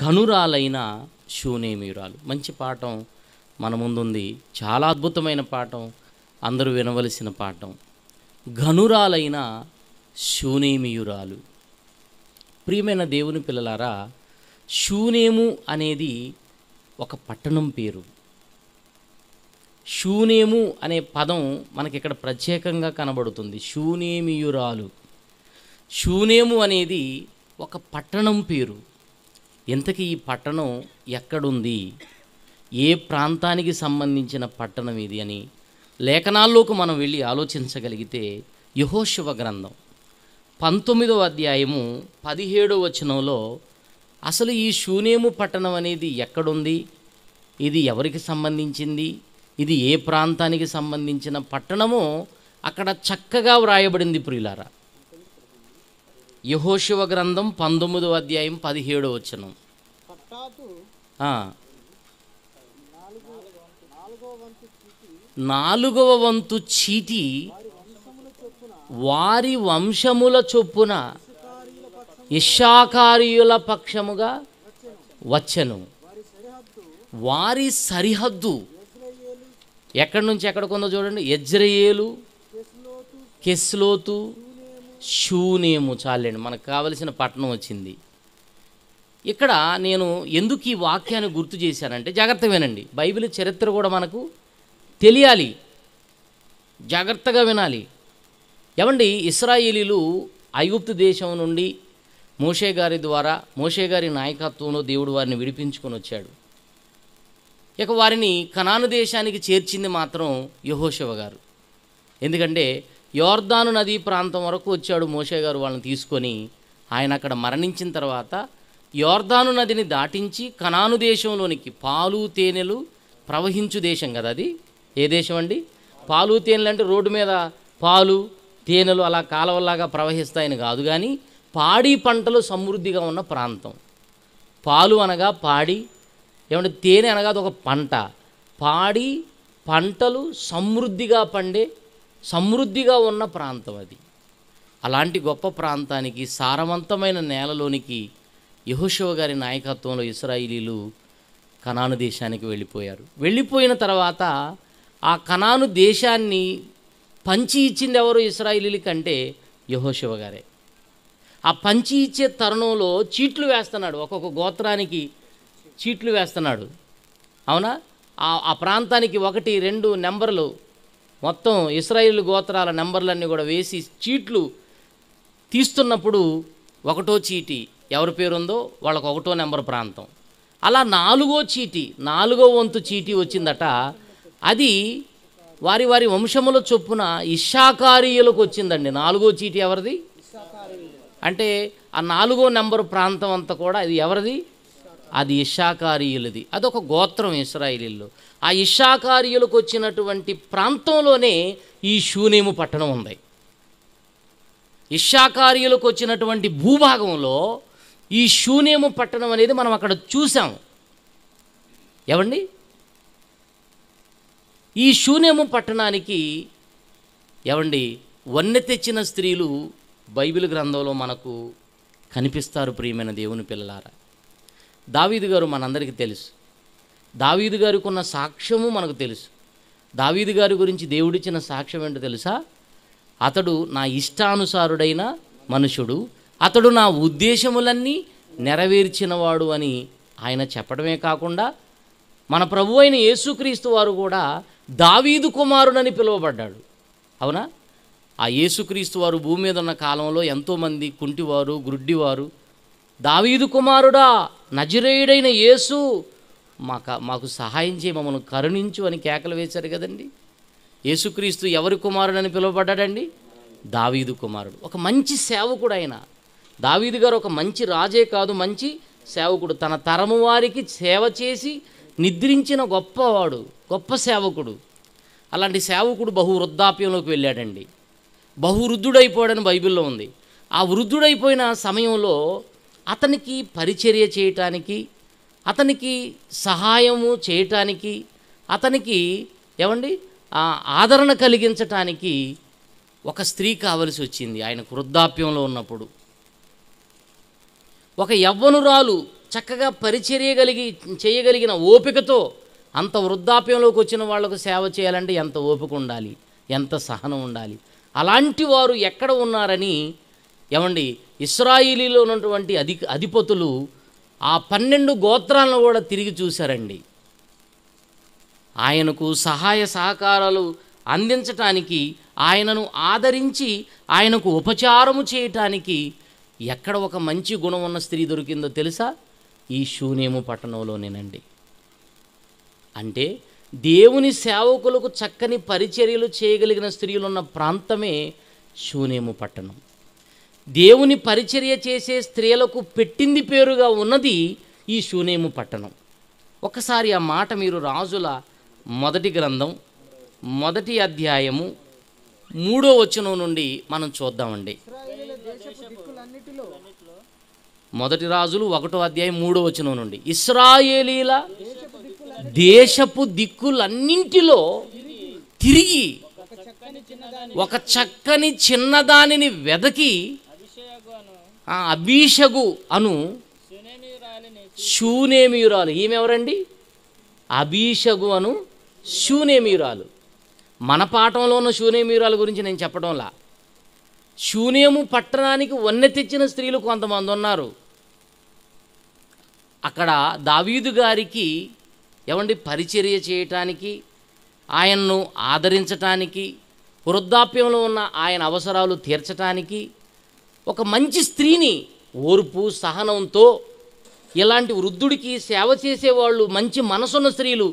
ఘనురాలైన శూనేమియురాలు మంచి పాఠం మన ముందుంది చాలా అద్భుతమైన పాఠం అందరూ వినవలసిన పాఠం ఘనురాలైన శూనేమియురాలు ప్రియమైన దేవుని పిల్లలారా శూనేము అనేది ఒక పట్టణం పేరు షూనేము అనే పదం మనకి ఇక్కడ ప్రత్యేకంగా కనబడుతుంది శూనేమియురాలు శూనేము అనేది ఒక పట్టణం పేరు ఇంతకీ ఈ పట్టణం ఎక్కడుంది ఏ ప్రాంతానికి సంబంధించిన పట్టణం ఇది అని లేఖనాల్లోకి మనం వెళ్ళి ఆలోచించగలిగితే యహోశివ గ్రంథం పంతొమ్మిదవ అధ్యాయము పదిహేడవ వచనంలో అసలు ఈ షూనేము పట్టణం అనేది ఎక్కడుంది ఇది ఎవరికి సంబంధించింది ఇది ఏ ప్రాంతానికి సంబంధించిన పట్టణమో అక్కడ చక్కగా వ్రాయబడింది ప్రియులారా యహోశివ గ్రంథం పంతొమ్మిదో అధ్యాయం పదిహేడో వచ్చనం నాలుగవ వంతు చీటి వారి వంశముల చొప్పున ఇషాకార్యుల పక్షముగా వచ్చను వారి సరిహద్దు ఎక్కడి నుంచి ఎక్కడికి ఉందో చూడండి ఎజ్రయేలు కెస్లోతు షూనేము చాలండి మనకు కావలసిన పట్టణం వచ్చింది ఇక్కడ నేను ఎందుకు ఈ వాక్యాన్ని గుర్తు చేశానంటే జాగ్రత్త వినండి బైబిల్ చరిత్ర కూడా మనకు తెలియాలి జాగ్రత్తగా వినాలి ఏమండి ఇస్రాయేలీలు ఐగుప్తు దేశం నుండి మోషే గారి ద్వారా మోషే గారి నాయకత్వంలో దేవుడు వారిని విడిపించుకొని వచ్చాడు ఇక వారిని కనాను దేశానికి చేర్చింది మాత్రం యహోశివ గారు ఎందుకంటే యోర్దాను నదీ ప్రాంతం వరకు వచ్చాడు మోషే గారు వాళ్ళని తీసుకొని ఆయన అక్కడ మరణించిన తర్వాత యోర్దాను నదిని దాటించి కనాను దేశంలోనికి పాలు తేనెలు ప్రవహించు దేశం కదా అది ఏ దేశం అండి పాలు తేనెలు అంటే రోడ్డు మీద పాలు తేనెలు అలా కాలవల్లాగా ప్రవహిస్తాయని కాదు కానీ పాడి పంటలు సమృద్ధిగా ఉన్న ప్రాంతం పాలు అనగా పాడి ఏమంటే తేనె అనగా అది ఒక పంట పాడి పంటలు సమృద్ధిగా పండే సమృద్ధిగా ఉన్న ప్రాంతం అది అలాంటి గొప్ప ప్రాంతానికి సారవంతమైన నేలలోనికి యహోశివ గారి నాయకత్వంలో ఇస్రాయిలీలు కనాను దేశానికి వెళ్ళిపోయారు వెళ్ళిపోయిన తర్వాత ఆ కనాను దేశాన్ని పంచి ఇచ్చింది ఎవరు ఇస్రాయిలీల కంటే యహోశివ గారే ఆ పంచి ఇచ్చే తరుణంలో చీట్లు వేస్తున్నాడు ఒక్కొక్క గోత్రానికి చీట్లు వేస్తున్నాడు అవునా ఆ ప్రాంతానికి ఒకటి రెండు నెంబర్లు మొత్తం ఇస్రాయిల్ గోత్రాల నెంబర్లన్నీ కూడా వేసి చీట్లు తీస్తున్నప్పుడు ఒకటో చీటి ఎవరి పేరుందో వాళ్ళకు ఒకటో నెంబర్ ప్రాంతం అలా నాలుగో చీటి నాలుగో వంతు చీటి వచ్చిందట అది వారి వారి వంశముల చొప్పున ఇషాకారీయులకు వచ్చిందండి నాలుగో చీటి ఎవరిది అంటే ఆ నాలుగో నెంబర్ ప్రాంతం అంతా కూడా ఇది ఎవరిది అది ఇషాకారీయులది అదొక గోత్రం ఇస్రాయిలీలో ఆ ఇషాకార్యులకు వచ్చినటువంటి ప్రాంతంలోనే ఈ షూనేము పట్టణం ఉంది ఇషాకార్యులకు వచ్చినటువంటి భూభాగంలో ఈ షూనేము పట్టణం అనేది మనం అక్కడ చూసాము ఏమండి ఈ శూనేము పట్టణానికి ఏమండి వన్నె తెచ్చిన స్త్రీలు బైబిల్ గ్రంథంలో మనకు కనిపిస్తారు ప్రియమైన దేవుని పిల్లలారా దావీదు గారు మనందరికీ తెలుసు దావీదు గారికి ఉన్న సాక్ష్యము మనకు తెలుసు దావీదు గారి గురించి దేవుడిచ్చిన సాక్ష్యం ఏంటో తెలుసా అతడు నా ఇష్టానుసారుడైన మనుషుడు అతడు నా ఉద్దేశములన్నీ నెరవేర్చినవాడు అని ఆయన చెప్పడమే కాకుండా మన ప్రభు అయిన యేసుక్రీస్తు వారు కూడా దావీదు కుమారుడని పిలువబడ్డాడు అవునా ఆ యేసుక్రీస్తు వారు భూమి మీద ఉన్న కాలంలో ఎంతోమంది కుంటివారు గ్రుడ్డివారు దావీదు కుమారుడా నజరేయుడైన యేసు మాకు మాకు సహాయం చేయి మమ్మల్ని కరుణించు అని కేకలు వేశారు కదండి యేసుక్రీస్తు ఎవరి కుమారుడు అని పిలువబడ్డాడండి దావీదు కుమారుడు ఒక మంచి సేవకుడు ఆయన దావీదు గారు ఒక మంచి రాజే కాదు మంచి సేవకుడు తన తరము వారికి సేవ చేసి నిద్రించిన గొప్పవాడు గొప్ప సేవకుడు అలాంటి సేవకుడు బహు వృద్ధాప్యంలోకి వెళ్ళాడండి బహు వృద్ధుడైపోయాడని బైబిల్లో ఉంది ఆ వృద్ధుడైపోయిన సమయంలో అతనికి పరిచర్య చేయటానికి అతనికి సహాయము చేయటానికి అతనికి ఏమండి ఆదరణ కలిగించటానికి ఒక స్త్రీ కావలసి వచ్చింది ఆయన వృద్ధాప్యంలో ఉన్నప్పుడు ఒక యవ్వనురాలు చక్కగా పరిచర్యగలిగి చేయగలిగిన ఓపికతో అంత వృద్ధాప్యంలోకి వచ్చిన వాళ్ళకు సేవ చేయాలంటే ఎంత ఓపిక ఉండాలి ఎంత సహనం ఉండాలి అలాంటి వారు ఎక్కడ ఉన్నారని ఏమండి ఇస్రాయిలీలో ఉన్నటువంటి అధి అధిపతులు ఆ పన్నెండు గోత్రాలను కూడా తిరిగి చూశారండి ఆయనకు సహాయ సహకారాలు అందించటానికి ఆయనను ఆదరించి ఆయనకు ఉపచారము చేయటానికి ఎక్కడ ఒక మంచి గుణం ఉన్న స్త్రీ దొరికిందో తెలుసా ఈ శూన్యము పట్టణంలోనేనండి అంటే దేవుని సేవకులకు చక్కని పరిచర్యలు చేయగలిగిన స్త్రీలున్న ప్రాంతమే శూన్యము పట్టణం దేవుని పరిచర్య చేసే స్త్రీలకు పెట్టింది పేరుగా ఉన్నది ఈ షూనేము పట్టణం ఒకసారి ఆ మాట మీరు రాజుల మొదటి గ్రంథం మొదటి అధ్యాయము మూడో వచనం నుండి మనం చూద్దామండి మొదటి రాజులు ఒకటో అధ్యాయం మూడో వచనం నుండి ఇస్రాయేలీల దేశపు దిక్కులన్నింటిలో తిరిగి ఒక చక్కని చిన్నదానిని వెదకి ఆ అభిషగు అను శూనేమియురాలు ఈమెవరండి అభిషగు అను శూనేమియురాలు మన ఉన్న శూనేమియురాల గురించి నేను చెప్పడంలా శూనేము పట్టణానికి వన్నె తెచ్చిన స్త్రీలు కొంతమంది ఉన్నారు అక్కడ దావీదు గారికి ఏమండి పరిచర్య చేయటానికి ఆయన్ను ఆదరించటానికి వృద్ధాప్యంలో ఉన్న ఆయన అవసరాలు తీర్చటానికి ఒక మంచి స్త్రీని ఓర్పు సహనంతో ఇలాంటి వృద్ధుడికి సేవ చేసేవాళ్ళు మంచి మనసున్న స్త్రీలు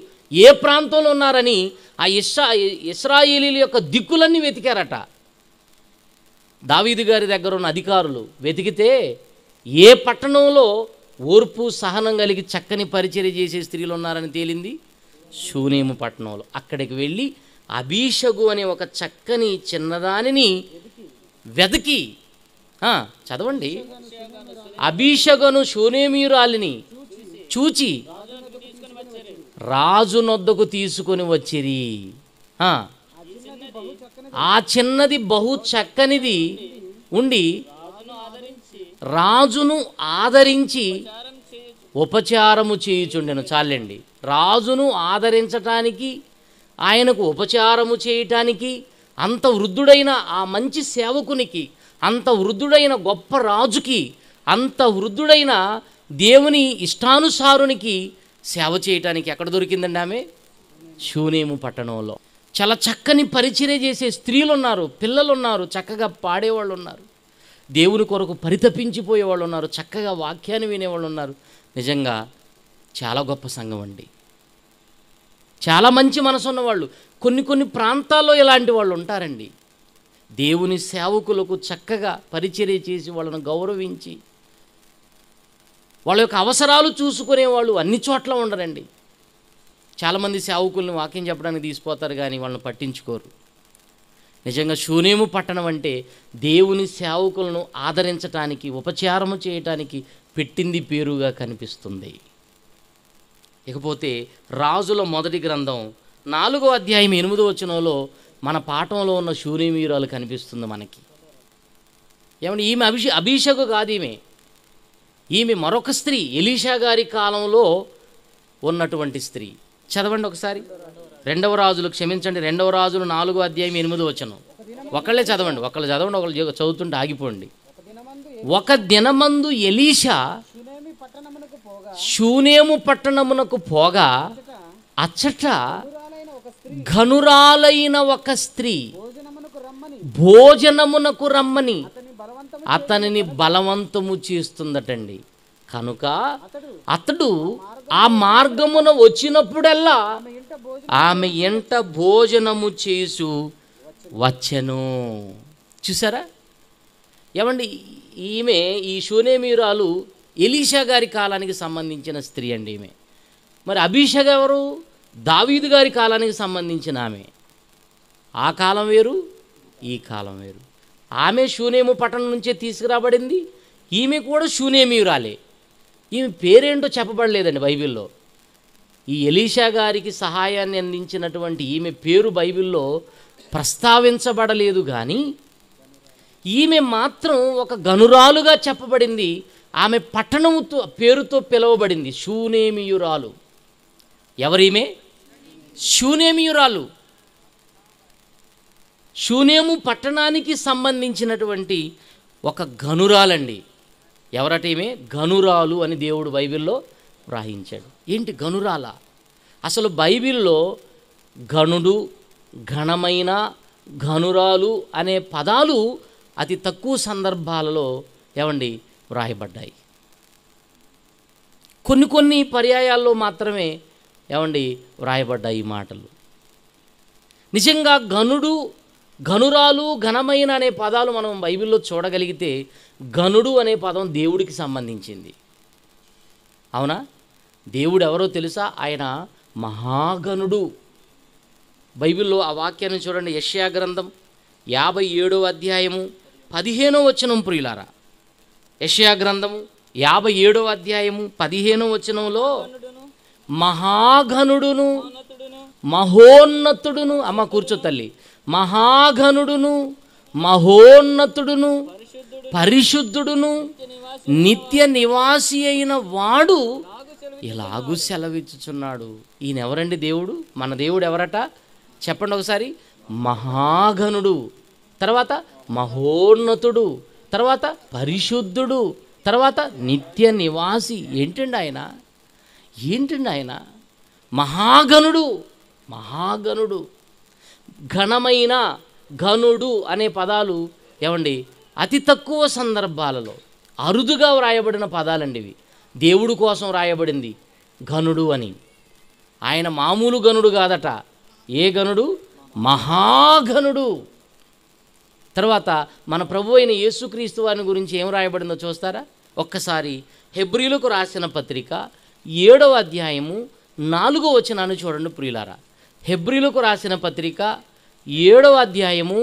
ఏ ప్రాంతంలో ఉన్నారని ఆ ఇస్రా ఇస్రాయేలీల యొక్క దిక్కులన్నీ వెతికారట దావీదు గారి దగ్గర ఉన్న అధికారులు వెతికితే ఏ పట్టణంలో ఓర్పు సహనం కలిగి చక్కని పరిచర్య చేసే స్త్రీలు ఉన్నారని తేలింది శూనేము పట్టణంలో అక్కడికి వెళ్ళి అభిషగు అనే ఒక చక్కని చిన్నదానిని వెతికి చదవండి అభిషగను షోనేమీయురాలిని చూచి రాజు నొద్దకు తీసుకొని వచ్చిరి ఆ చిన్నది బహు చక్కనిది ఉండి రాజును ఆదరించి ఉపచారము చేయుచుండెను చాలండి రాజును ఆదరించటానికి ఆయనకు ఉపచారము చేయటానికి అంత వృద్ధుడైన ఆ మంచి సేవకునికి అంత వృద్ధుడైన గొప్ప రాజుకి అంత వృద్ధుడైన దేవుని ఇష్టానుసారునికి సేవ చేయటానికి ఎక్కడ దొరికిందండి ఆమె శూనేము పట్టణంలో చాలా చక్కని పరిచయం చేసే స్త్రీలు ఉన్నారు పిల్లలు ఉన్నారు చక్కగా పాడేవాళ్ళు ఉన్నారు దేవుని కొరకు పరితపించిపోయేవాళ్ళు ఉన్నారు చక్కగా వాక్యాన్ని వినేవాళ్ళు ఉన్నారు నిజంగా చాలా గొప్ప సంఘం అండి చాలా మంచి మనసు ఉన్నవాళ్ళు కొన్ని కొన్ని ప్రాంతాల్లో ఇలాంటి వాళ్ళు ఉంటారండి దేవుని సేవకులకు చక్కగా పరిచర్య చేసి వాళ్ళను గౌరవించి వాళ్ళ యొక్క అవసరాలు చూసుకునే వాళ్ళు అన్ని చోట్ల ఉండరండి చాలామంది సేవకుల్ని వాక్యం చెప్పడానికి తీసిపోతారు కానీ వాళ్ళని పట్టించుకోరు నిజంగా శూనేము పట్టణం అంటే దేవుని సేవకులను ఆదరించటానికి ఉపచారము చేయటానికి పెట్టింది పేరుగా కనిపిస్తుంది ఇకపోతే రాజుల మొదటి గ్రంథం నాలుగో అధ్యాయం ఎనిమిదో వచనంలో మన పాఠంలో ఉన్న శూన్యమీరాలు కనిపిస్తుంది మనకి ఏమంటే ఈమె అభిషే అభిషేకు కాదు ఈమె ఈమె మరొక స్త్రీ ఎలీషా గారి కాలంలో ఉన్నటువంటి స్త్రీ చదవండి ఒకసారి రెండవ రాజులు క్షమించండి రెండవ రాజులు నాలుగో అధ్యాయం ఎనిమిది వచ్చను ఒకళ్ళే చదవండి ఒకళ్ళు చదవండి ఒకళ్ళు చదువుతుంటే ఆగిపోండి ఒక దినమందు ఎలీషా షూనేము పట్టణమునకు పోగా అచ్చట ఘనురాలైన ఒక స్త్రీ భోజనమునకు రమ్మని అతనిని బలవంతము చేస్తుందటండి కనుక అతడు ఆ మార్గమున వచ్చినప్పుడల్లా ఆమె ఎంట భోజనము చేసు వచ్చను చూసారా ఏమండి ఈమె ఈ శూనేమీరాలు ఎలీషా గారి కాలానికి సంబంధించిన స్త్రీ అండి ఈమె మరి అభిషేక్ ఎవరు దావీదు గారి కాలానికి సంబంధించిన ఆమె ఆ కాలం వేరు ఈ కాలం వేరు ఆమె షూనేము పట్టణం నుంచే తీసుకురాబడింది ఈమె కూడా షూనేమీయురాలే ఈమె పేరేంటో చెప్పబడలేదండి బైబిల్లో ఈ ఎలీషా గారికి సహాయాన్ని అందించినటువంటి ఈమె పేరు బైబిల్లో ప్రస్తావించబడలేదు కానీ ఈమె మాత్రం ఒక గనురాలుగా చెప్పబడింది ఆమె పట్టణముతో పేరుతో పిలువబడింది శూనేమియురాలు ఎవరీమే శూనేమియురాలు శూనేము పట్టణానికి సంబంధించినటువంటి ఒక గనురాలండి ఎవరట ఈమె గనురాలు అని దేవుడు బైబిల్లో వ్రాయించాడు ఏంటి గనురాల అసలు బైబిల్లో గనుడు ఘనమైన ఘనురాలు అనే పదాలు అతి తక్కువ సందర్భాలలో ఏమండి వ్రాయబడ్డాయి కొన్ని కొన్ని పర్యాయాల్లో మాత్రమే ఏమండి వ్రాయబడ్డాయి ఈ మాటలు నిజంగా గనుడు గనురాలు ఘనమైన అనే పదాలు మనం బైబిల్లో చూడగలిగితే గనుడు అనే పదం దేవుడికి సంబంధించింది అవునా దేవుడు ఎవరో తెలుసా ఆయన మహాగనుడు బైబిల్లో ఆ వాక్యాన్ని చూడండి యష్యా గ్రంథం యాభై ఏడవ అధ్యాయము పదిహేనో వచనం ప్రియులారా యష్యా గ్రంథము యాభై ఏడవ అధ్యాయము పదిహేనో వచనంలో మహాఘనుడును మహోన్నతుడును అమ్మ కూర్చో తల్లి మహాఘనుడును మహోన్నతుడును పరిశుద్ధుడును నిత్య నివాసి అయిన వాడు ఎలాగూ సెలవిచ్చుచున్నాడు ఈయనెవరండి దేవుడు మన దేవుడు ఎవరట చెప్పండి ఒకసారి మహాఘనుడు తర్వాత మహోన్నతుడు తర్వాత పరిశుద్ధుడు తర్వాత నిత్య నివాసి ఏంటండి ఆయన ఏంటండి ఆయన మహాగణుడు మహాగణుడు ఘనమైన ఘనుడు అనే పదాలు ఏమండి అతి తక్కువ సందర్భాలలో అరుదుగా వ్రాయబడిన పదాలండి ఇవి దేవుడు కోసం రాయబడింది ఘనుడు అని ఆయన మామూలు గనుడు కాదట ఏ గనుడు మహాఘనుడు తర్వాత మన ప్రభు అయిన యేసుక్రీస్తు వారిని గురించి ఏం రాయబడిందో చూస్తారా ఒక్కసారి హెబ్రిలకు రాసిన పత్రిక ఏడవ అధ్యాయము నాలుగో వచనాన్ని చూడండి ప్రియులారా హెబ్రిలకు రాసిన పత్రిక ఏడవ అధ్యాయము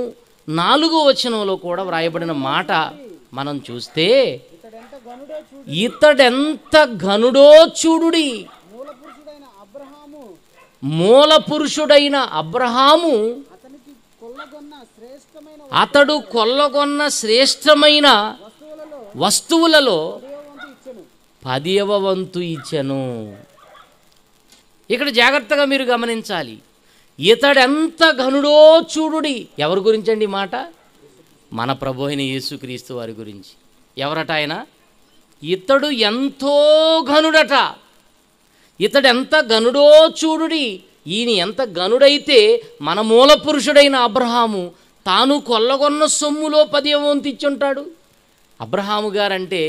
నాలుగో వచనంలో కూడా వ్రాయబడిన మాట మనం చూస్తే ఇతడెంత ఘనుడో చూడుడి మూల పురుషుడైన అబ్రహాము అతడు కొల్లగొన్న శ్రేష్టమైన వస్తువులలో పదివ వంతు ఇచ్చను ఇక్కడ జాగ్రత్తగా మీరు గమనించాలి ఇతడెంత ఘనుడో చూడుడి ఎవరి గురించండి మాట మన ప్రభు అయిన యేసుక్రీస్తు వారి గురించి ఎవరట ఆయన ఇతడు ఎంతో ఘనుడట ఇతడెంత ఘనుడో చూడుడి ఈయన ఎంత గనుడైతే మన మూల పురుషుడైన అబ్రహాము తాను కొల్లగొన్న సొమ్ములో ఇచ్చుంటాడు అబ్రహాము గారంటే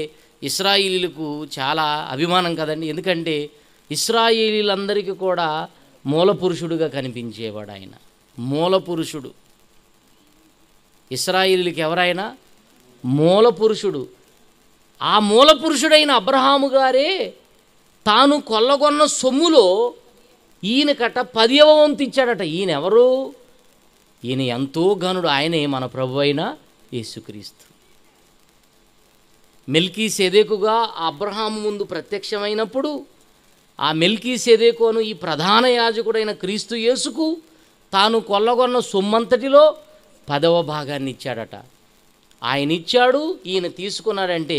ఇస్రాయిలీలకు చాలా అభిమానం కదండి ఎందుకంటే ఇస్రాయిలీలందరికీ కూడా మూలపురుషుడుగా కనిపించేవాడు ఆయన మూలపురుషుడు ఇస్రాయిలీలకి ఎవరైనా మూలపురుషుడు ఆ మూలపురుషుడైన అబ్రహాము గారే తాను కొల్లగొన్న సొమ్ములో ఈయన కట్ట వంతు ఇచ్చాడట ఈయనెవరు ఈయన ఎంతో గనుడు ఆయనే మన ప్రభు అయిన యేసుక్రీస్తు మెల్కీ సెదేకుగా అబ్రహాం ముందు ప్రత్యక్షమైనప్పుడు ఆ మెల్కీ అను ఈ ప్రధాన యాజకుడైన క్రీస్తు యేసుకు తాను కొల్లగొన్న సొమ్మంతటిలో పదవ భాగాన్ని ఇచ్చాడట ఆయన ఇచ్చాడు ఈయన తీసుకున్నాడంటే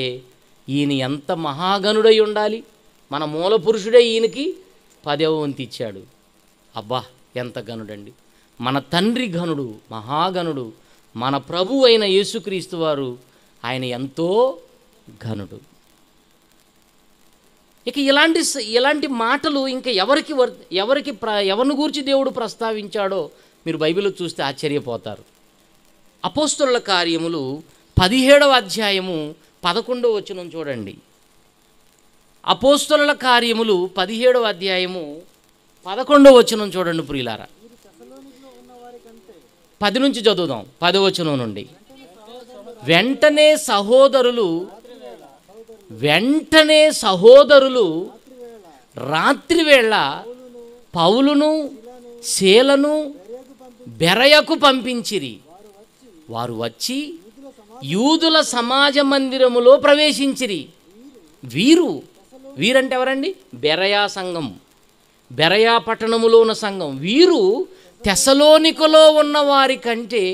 ఈయన ఎంత మహాగనుడై ఉండాలి మన మూల పురుషుడే ఈయనకి పదవ వంతు ఇచ్చాడు అబ్బా ఎంత గనుడండి మన తండ్రి గనుడు మహాగనుడు మన ప్రభు అయిన యేసుక్రీస్తు వారు ఆయన ఎంతో ఘనుడు ఇక ఇలాంటి ఇలాంటి మాటలు ఇంకా ఎవరికి ఎవరికి ప్ర ఎవరిని గూర్చి దేవుడు ప్రస్తావించాడో మీరు బైబిల్ చూస్తే ఆశ్చర్యపోతారు అపోస్తుల కార్యములు పదిహేడవ అధ్యాయము పదకొండవ వచనం చూడండి అపోస్తుల కార్యములు పదిహేడవ అధ్యాయము పదకొండవ వచనం చూడండి ప్రియులారా పది నుంచి చదువుదాం పదవచనం నుండి వెంటనే సహోదరులు వెంటనే సహోదరులు రాత్రివేళ పౌలును శీలను బెరయకు పంపించిరి వారు వచ్చి యూదుల సమాజ మందిరములో ప్రవేశించిరి వీరు వీరంటే ఎవరండి బెరయా సంఘం బెరయా పట్టణములో ఉన్న సంఘం వీరు తెసలోనికలో ఉన్న వారి కంటే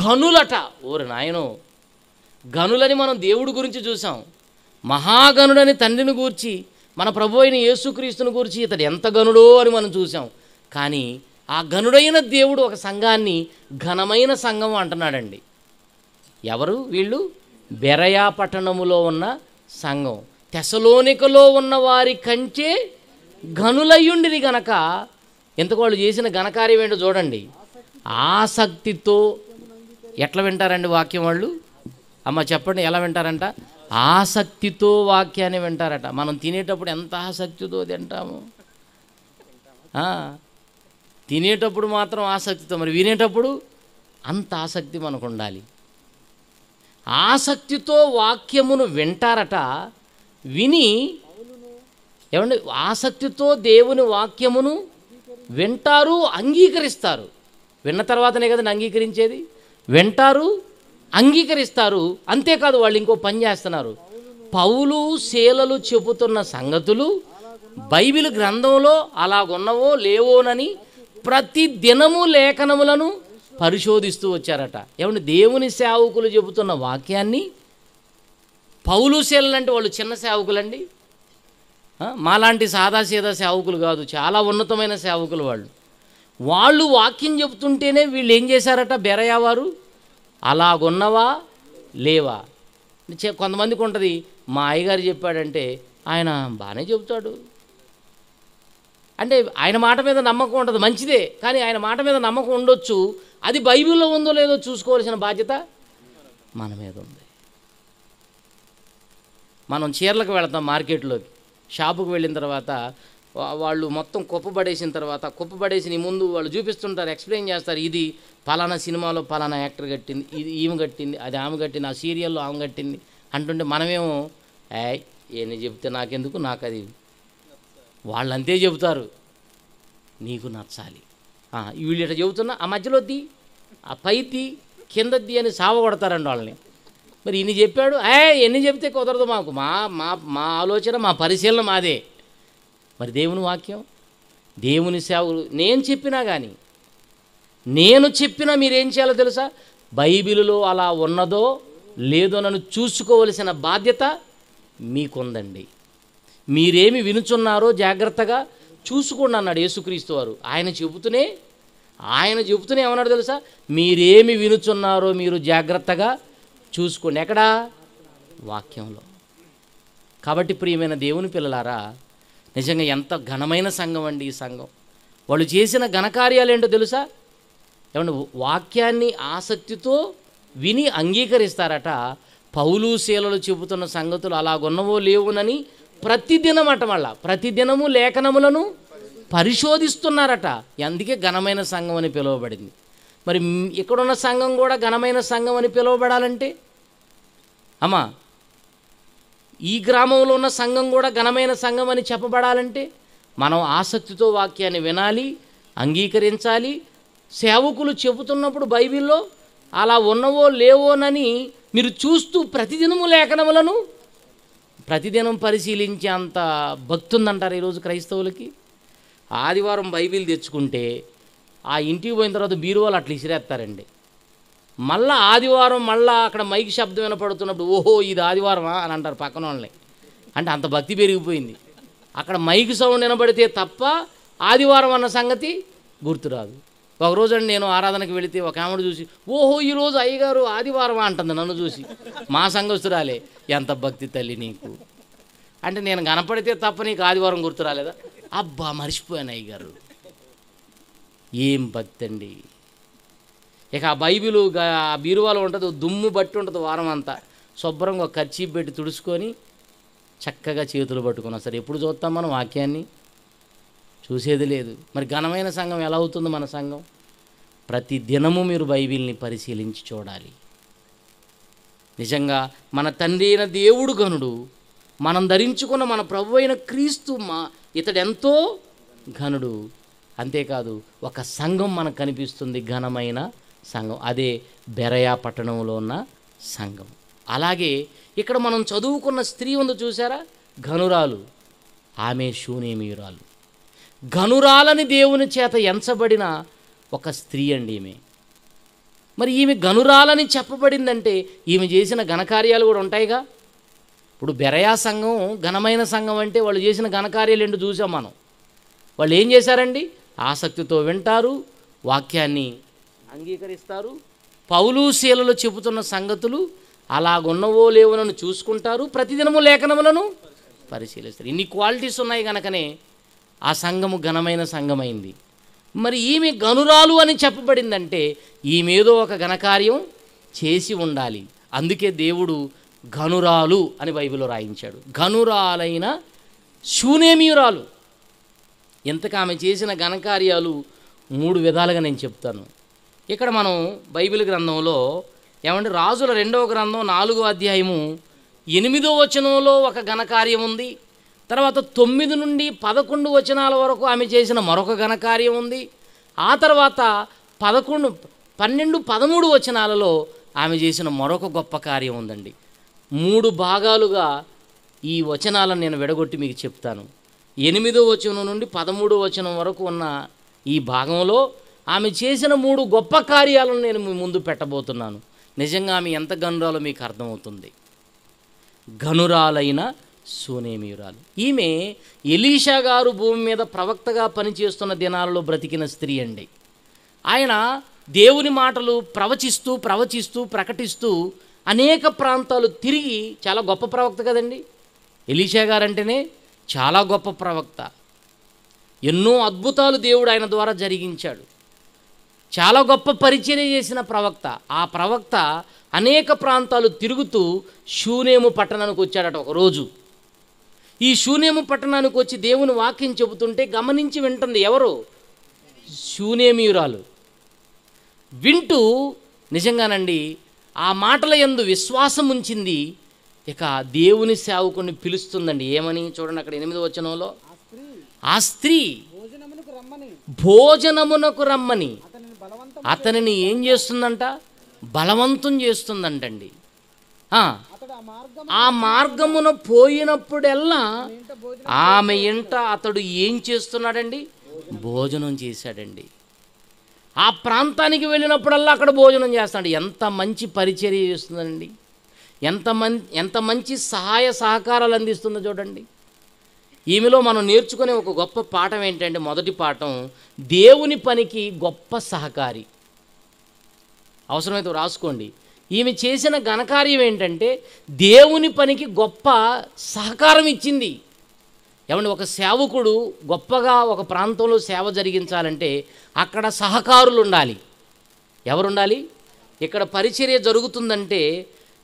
గనులట ఓరు నాయనో గనులని మనం దేవుడి గురించి చూసాం మహాగనుడని తండ్రిని గూర్చి మన ప్రభు అయిన యేసుక్రీస్తుని గూర్చి ఇతడు ఎంత గనుడో అని మనం చూసాం కానీ ఆ గనుడైన దేవుడు ఒక సంఘాన్ని ఘనమైన సంఘం అంటున్నాడండి ఎవరు వీళ్ళు బెరయా పట్టణములో ఉన్న సంఘం తెసలోనికలో ఉన్న వారి కంటే ఘనులయ్యుండిది గనక ఇంతకు వాళ్ళు చేసిన ఘనకార్యం ఏంటో చూడండి ఆసక్తితో ఎట్లా వింటారండి వాక్యం వాళ్ళు అమ్మ చెప్పండి ఎలా వింటారంట ఆసక్తితో వాక్యాన్ని వింటారట మనం తినేటప్పుడు ఎంత ఆసక్తితో తింటాము తినేటప్పుడు మాత్రం ఆసక్తితో మరి వినేటప్పుడు అంత ఆసక్తి మనకు ఉండాలి ఆసక్తితో వాక్యమును వింటారట విని ఏమండి ఆసక్తితో దేవుని వాక్యమును వింటారు అంగీకరిస్తారు విన్న తర్వాతనే కదండి అంగీకరించేది వింటారు అంగీకరిస్తారు అంతేకాదు వాళ్ళు ఇంకో పని చేస్తున్నారు పౌలు శీలలు చెబుతున్న సంగతులు బైబిల్ గ్రంథంలో అలాగున్నవో లేవోనని ప్రతి దినము లేఖనములను పరిశోధిస్తూ వచ్చారట ఏమంటే దేవుని సేవకులు చెబుతున్న వాక్యాన్ని పౌలు శీలలంటే వాళ్ళు చిన్న సేవకులండి మాలాంటి సాదాసీదా సేవకులు కాదు చాలా ఉన్నతమైన సేవకులు వాళ్ళు వాళ్ళు వాక్యం చెబుతుంటేనే వీళ్ళు ఏం చేశారట బెరయ్య వారు అలాగున్నవా లేవా కొంతమందికి ఉంటుంది మా అయ్యగారు చెప్పాడంటే ఆయన బాగానే చెబుతాడు అంటే ఆయన మాట మీద నమ్మకం ఉంటుంది మంచిదే కానీ ఆయన మాట మీద నమ్మకం ఉండొచ్చు అది బైబిల్లో ఉందో లేదో చూసుకోవాల్సిన బాధ్యత మన మీద ఉంది మనం చీరలకు వెళతాం మార్కెట్లోకి షాపుకు వెళ్ళిన తర్వాత వాళ్ళు మొత్తం కుప్పబడేసిన తర్వాత నీ ముందు వాళ్ళు చూపిస్తుంటారు ఎక్స్ప్లెయిన్ చేస్తారు ఇది పలానా సినిమాలో పలానా యాక్టర్ కట్టింది ఇది ఈమె కట్టింది అది ఆమె కట్టింది ఆ సీరియల్లో ఆమె కట్టింది అంటుంటే మనమేమో ఏం చెప్తే నాకెందుకు నాకు అది వాళ్ళు అంతే చెబుతారు నీకు నచ్చాలి వీళ్ళు ఇట్లా చెబుతున్నా ఆ మధ్యలో ది ఆ పైతి కిందది అని సావ కొడతారండి వాళ్ళని మరి ఇన్ని చెప్పాడు ఏ ఎన్ని చెప్తే కుదరదు మాకు మా మా మా ఆలోచన మా పరిశీలన మాదే మరి దేవుని వాక్యం దేవుని సేవలు నేను చెప్పినా కానీ నేను చెప్పినా మీరేం చేయాలో తెలుసా బైబిల్లో అలా ఉన్నదో లేదో నన్ను చూసుకోవలసిన బాధ్యత మీకుందండి మీరేమి వినుచున్నారో జాగ్రత్తగా చూసుకోండి అన్నాడు యేసుక్రీస్తు వారు ఆయన చెబుతూనే ఆయన చెబుతూనే ఏమన్నాడు తెలుసా మీరేమి వినుచున్నారో మీరు జాగ్రత్తగా చూసుకోండి ఎక్కడా వాక్యంలో కాబట్టి ప్రియమైన దేవుని పిల్లలారా నిజంగా ఎంత ఘనమైన సంఘం అండి ఈ సంఘం వాళ్ళు చేసిన ఘనకార్యాలు ఏంటో తెలుసా ఏమంటే వాక్యాన్ని ఆసక్తితో విని అంగీకరిస్తారట పౌలు శీలలు చెబుతున్న సంగతులు అలాగున్నవో లేవునని ప్రతిదినం అట మళ్ళా ప్రతిదినము లేఖనములను పరిశోధిస్తున్నారట అందుకే ఘనమైన సంఘం అని పిలువబడింది మరి ఇక్కడున్న సంఘం కూడా ఘనమైన సంఘం అని పిలువబడాలంటే అమ్మా ఈ గ్రామంలో ఉన్న సంఘం కూడా ఘనమైన సంఘం అని చెప్పబడాలంటే మనం ఆసక్తితో వాక్యాన్ని వినాలి అంగీకరించాలి సేవకులు చెబుతున్నప్పుడు బైబిల్లో అలా ఉన్నవో లేవోనని మీరు చూస్తూ ప్రతిదినము లేఖనములను ప్రతిదినం పరిశీలించే అంత భక్తుందంటారు ఈరోజు క్రైస్తవులకి ఆదివారం బైబిల్ తెచ్చుకుంటే ఆ ఇంటికి పోయిన తర్వాత బీరువాళ్ళు అట్లా ఇసిరేస్తారండి మళ్ళా ఆదివారం మళ్ళా అక్కడ మైక్ శబ్దం వినపడుతున్నప్పుడు ఓహో ఇది ఆదివారమా అని అంటారు పక్కన వాళ్ళని అంటే అంత భక్తి పెరిగిపోయింది అక్కడ మైక్ సౌండ్ వినబడితే తప్ప ఆదివారం అన్న సంగతి గుర్తురాదు ఒకరోజండి నేను ఆరాధనకు వెళితే ఒక ఆమెను చూసి ఓహో ఈరోజు అయ్యగారు ఆదివారం అంటుంది నన్ను చూసి మా సంఘస్తురాలే ఎంత భక్తి తల్లి నీకు అంటే నేను కనపడితే తప్ప నీకు ఆదివారం గుర్తురాలేదా అబ్బా మర్చిపోయాను అయ్యగారు ఏం భక్తి అండి ఇక ఆ బైబిల్ ఆ బీరువాలో ఉంటుంది దుమ్ము బట్టి ఉంటుంది వారం అంతా శుభ్రంగా ఒక ఖర్చీ పెట్టి తుడుచుకొని చక్కగా చేతులు పట్టుకున్నాం సరే ఎప్పుడు చూస్తాం మనం వాక్యాన్ని చూసేది లేదు మరి ఘనమైన సంఘం ఎలా అవుతుంది మన సంఘం ప్రతి దినము మీరు బైబిల్ని పరిశీలించి చూడాలి నిజంగా మన తండ్రి అయిన దేవుడు ఘనుడు మనం ధరించుకున్న మన ప్రభు అయిన క్రీస్తు మా ఇతడెంతో ఘనుడు అంతేకాదు ఒక సంఘం మనకు కనిపిస్తుంది ఘనమైన సంఘం అదే బెరయా పట్టణంలో ఉన్న సంఘం అలాగే ఇక్కడ మనం చదువుకున్న స్త్రీ ఉంది చూసారా ఘనురాలు ఆమె శూనేమియురాలు ఘనురాలని దేవుని చేత ఎంచబడిన ఒక స్త్రీ అండి ఈమె మరి ఈమె గనురాలని చెప్పబడిందంటే ఈమె చేసిన ఘనకార్యాలు కూడా ఉంటాయిగా ఇప్పుడు బెరయా సంఘం ఘనమైన సంఘం అంటే వాళ్ళు చేసిన ఘనకార్యాలు ఏంటో చూసాం మనం వాళ్ళు ఏం చేశారండి ఆసక్తితో వింటారు వాక్యాన్ని అంగీకరిస్తారు పౌలు శీలలో చెబుతున్న సంగతులు అలాగున్నవో లేవునను చూసుకుంటారు ప్రతిదినము లేఖనములను పరిశీలిస్తారు ఇన్ని క్వాలిటీస్ ఉన్నాయి కనుకనే ఆ సంఘము ఘనమైన సంఘమైంది మరి ఈమె గనురాలు అని చెప్పబడిందంటే ఈమెదో ఒక ఘనకార్యం చేసి ఉండాలి అందుకే దేవుడు గనురాలు అని బైబిల్లో రాయించాడు గనురాలైన శూనేమియురాలు ఎంతకు ఆమె చేసిన ఘనకార్యాలు మూడు విధాలుగా నేను చెప్తాను ఇక్కడ మనం బైబిల్ గ్రంథంలో ఏమంటే రాజుల రెండవ గ్రంథం నాలుగో అధ్యాయము ఎనిమిదో వచనంలో ఒక ఘనకార్యం ఉంది తర్వాత తొమ్మిది నుండి పదకొండు వచనాల వరకు ఆమె చేసిన మరొక ఘనకార్యం ఉంది ఆ తర్వాత పదకొండు పన్నెండు పదమూడు వచనాలలో ఆమె చేసిన మరొక గొప్ప కార్యం ఉందండి మూడు భాగాలుగా ఈ వచనాలను నేను విడగొట్టి మీకు చెప్తాను ఎనిమిదో వచనం నుండి పదమూడో వచనం వరకు ఉన్న ఈ భాగంలో ఆమె చేసిన మూడు గొప్ప కార్యాలను నేను మీ ముందు పెట్టబోతున్నాను నిజంగా ఆమె ఎంత గనురాలో మీకు అర్థమవుతుంది గనురాలైన సోనేమీయురాలు ఈమె ఎలీషా గారు భూమి మీద ప్రవక్తగా పనిచేస్తున్న దినాలలో బ్రతికిన స్త్రీ అండి ఆయన దేవుని మాటలు ప్రవచిస్తూ ప్రవచిస్తూ ప్రకటిస్తూ అనేక ప్రాంతాలు తిరిగి చాలా గొప్ప ప్రవక్త కదండి ఎలీషా గారంటేనే చాలా గొప్ప ప్రవక్త ఎన్నో అద్భుతాలు దేవుడు ఆయన ద్వారా జరిగించాడు చాలా గొప్ప పరిచయం చేసిన ప్రవక్త ఆ ప్రవక్త అనేక ప్రాంతాలు తిరుగుతూ శూనేము పట్టణానికి వచ్చాడట ఒకరోజు ఈ శూనేము పట్టణానికి వచ్చి దేవుని వాక్యం చెబుతుంటే గమనించి వింటుంది ఎవరు శూనేమియురాలు వింటూ నిజంగానండి ఆ మాటల ఎందు విశ్వాసం ఉంచింది ఇక దేవుని సేవకుని పిలుస్తుందండి ఏమని చూడండి అక్కడ ఎనిమిది వచనంలో ఆ స్త్రీ భోజనమునకు రమ్మని అతనిని ఏం చేస్తుందంట బలవంతం చేస్తుందంటండి ఆ మార్గమున పోయినప్పుడెల్లా ఆమె ఇంట అతడు ఏం చేస్తున్నాడండి భోజనం చేశాడండి ఆ ప్రాంతానికి వెళ్ళినప్పుడల్లా అక్కడ భోజనం చేస్తాడు ఎంత మంచి పరిచర్య చేస్తుందండి ఎంత మం ఎంత మంచి సహాయ సహకారాలు అందిస్తుందో చూడండి ఈమెలో మనం నేర్చుకునే ఒక గొప్ప పాఠం ఏంటంటే మొదటి పాఠం దేవుని పనికి గొప్ప సహకారి అవసరమైతే రాసుకోండి ఈమె చేసిన ఘనకార్యం ఏంటంటే దేవుని పనికి గొప్ప సహకారం ఇచ్చింది ఏమంటే ఒక సేవకుడు గొప్పగా ఒక ప్రాంతంలో సేవ జరిగించాలంటే అక్కడ సహకారులు ఉండాలి ఎవరుండాలి ఇక్కడ పరిచర్య జరుగుతుందంటే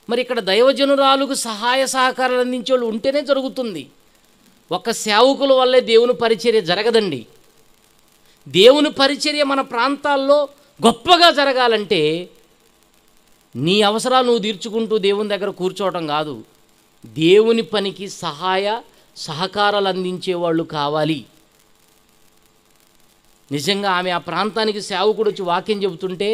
మరి ఇక్కడ దైవజనురాలకు సహాయ సహకారాలు అందించే వాళ్ళు ఉంటేనే జరుగుతుంది ఒక సేవకుల వల్లే దేవుని పరిచర్య జరగదండి దేవుని పరిచర్య మన ప్రాంతాల్లో గొప్పగా జరగాలంటే నీ అవసరాలు నువ్వు తీర్చుకుంటూ దేవుని దగ్గర కూర్చోవటం కాదు దేవుని పనికి సహాయ సహకారాలు అందించేవాళ్ళు కావాలి నిజంగా ఆమె ఆ ప్రాంతానికి సేవకుడు వచ్చి వాక్యం చెబుతుంటే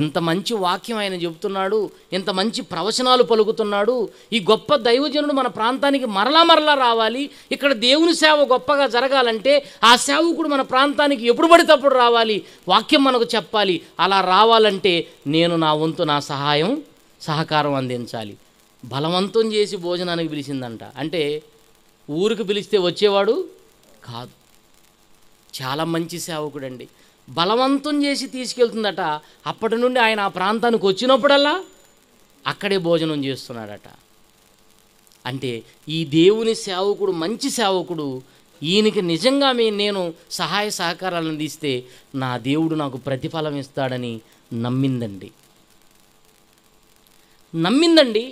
ఇంత మంచి వాక్యం ఆయన చెబుతున్నాడు ఇంత మంచి ప్రవచనాలు పలుకుతున్నాడు ఈ గొప్ప దైవజనుడు మన ప్రాంతానికి మరలా మరలా రావాలి ఇక్కడ దేవుని సేవ గొప్పగా జరగాలంటే ఆ సేవకుడు మన ప్రాంతానికి ఎప్పుడు పడితేప్పుడు రావాలి వాక్యం మనకు చెప్పాలి అలా రావాలంటే నేను నా వంతు నా సహాయం సహకారం అందించాలి బలవంతం చేసి భోజనానికి పిలిచిందంట అంటే ఊరికి పిలిస్తే వచ్చేవాడు కాదు చాలా మంచి సేవకుడండి బలవంతం చేసి తీసుకెళ్తుందట అప్పటి నుండి ఆయన ఆ ప్రాంతానికి వచ్చినప్పుడల్లా అక్కడే భోజనం చేస్తున్నాడట అంటే ఈ దేవుని సేవకుడు మంచి సేవకుడు ఈయనకి నిజంగా మీ నేను సహాయ సహకారాలను అందిస్తే నా దేవుడు నాకు ప్రతిఫలం ఇస్తాడని నమ్మిందండి నమ్మిందండి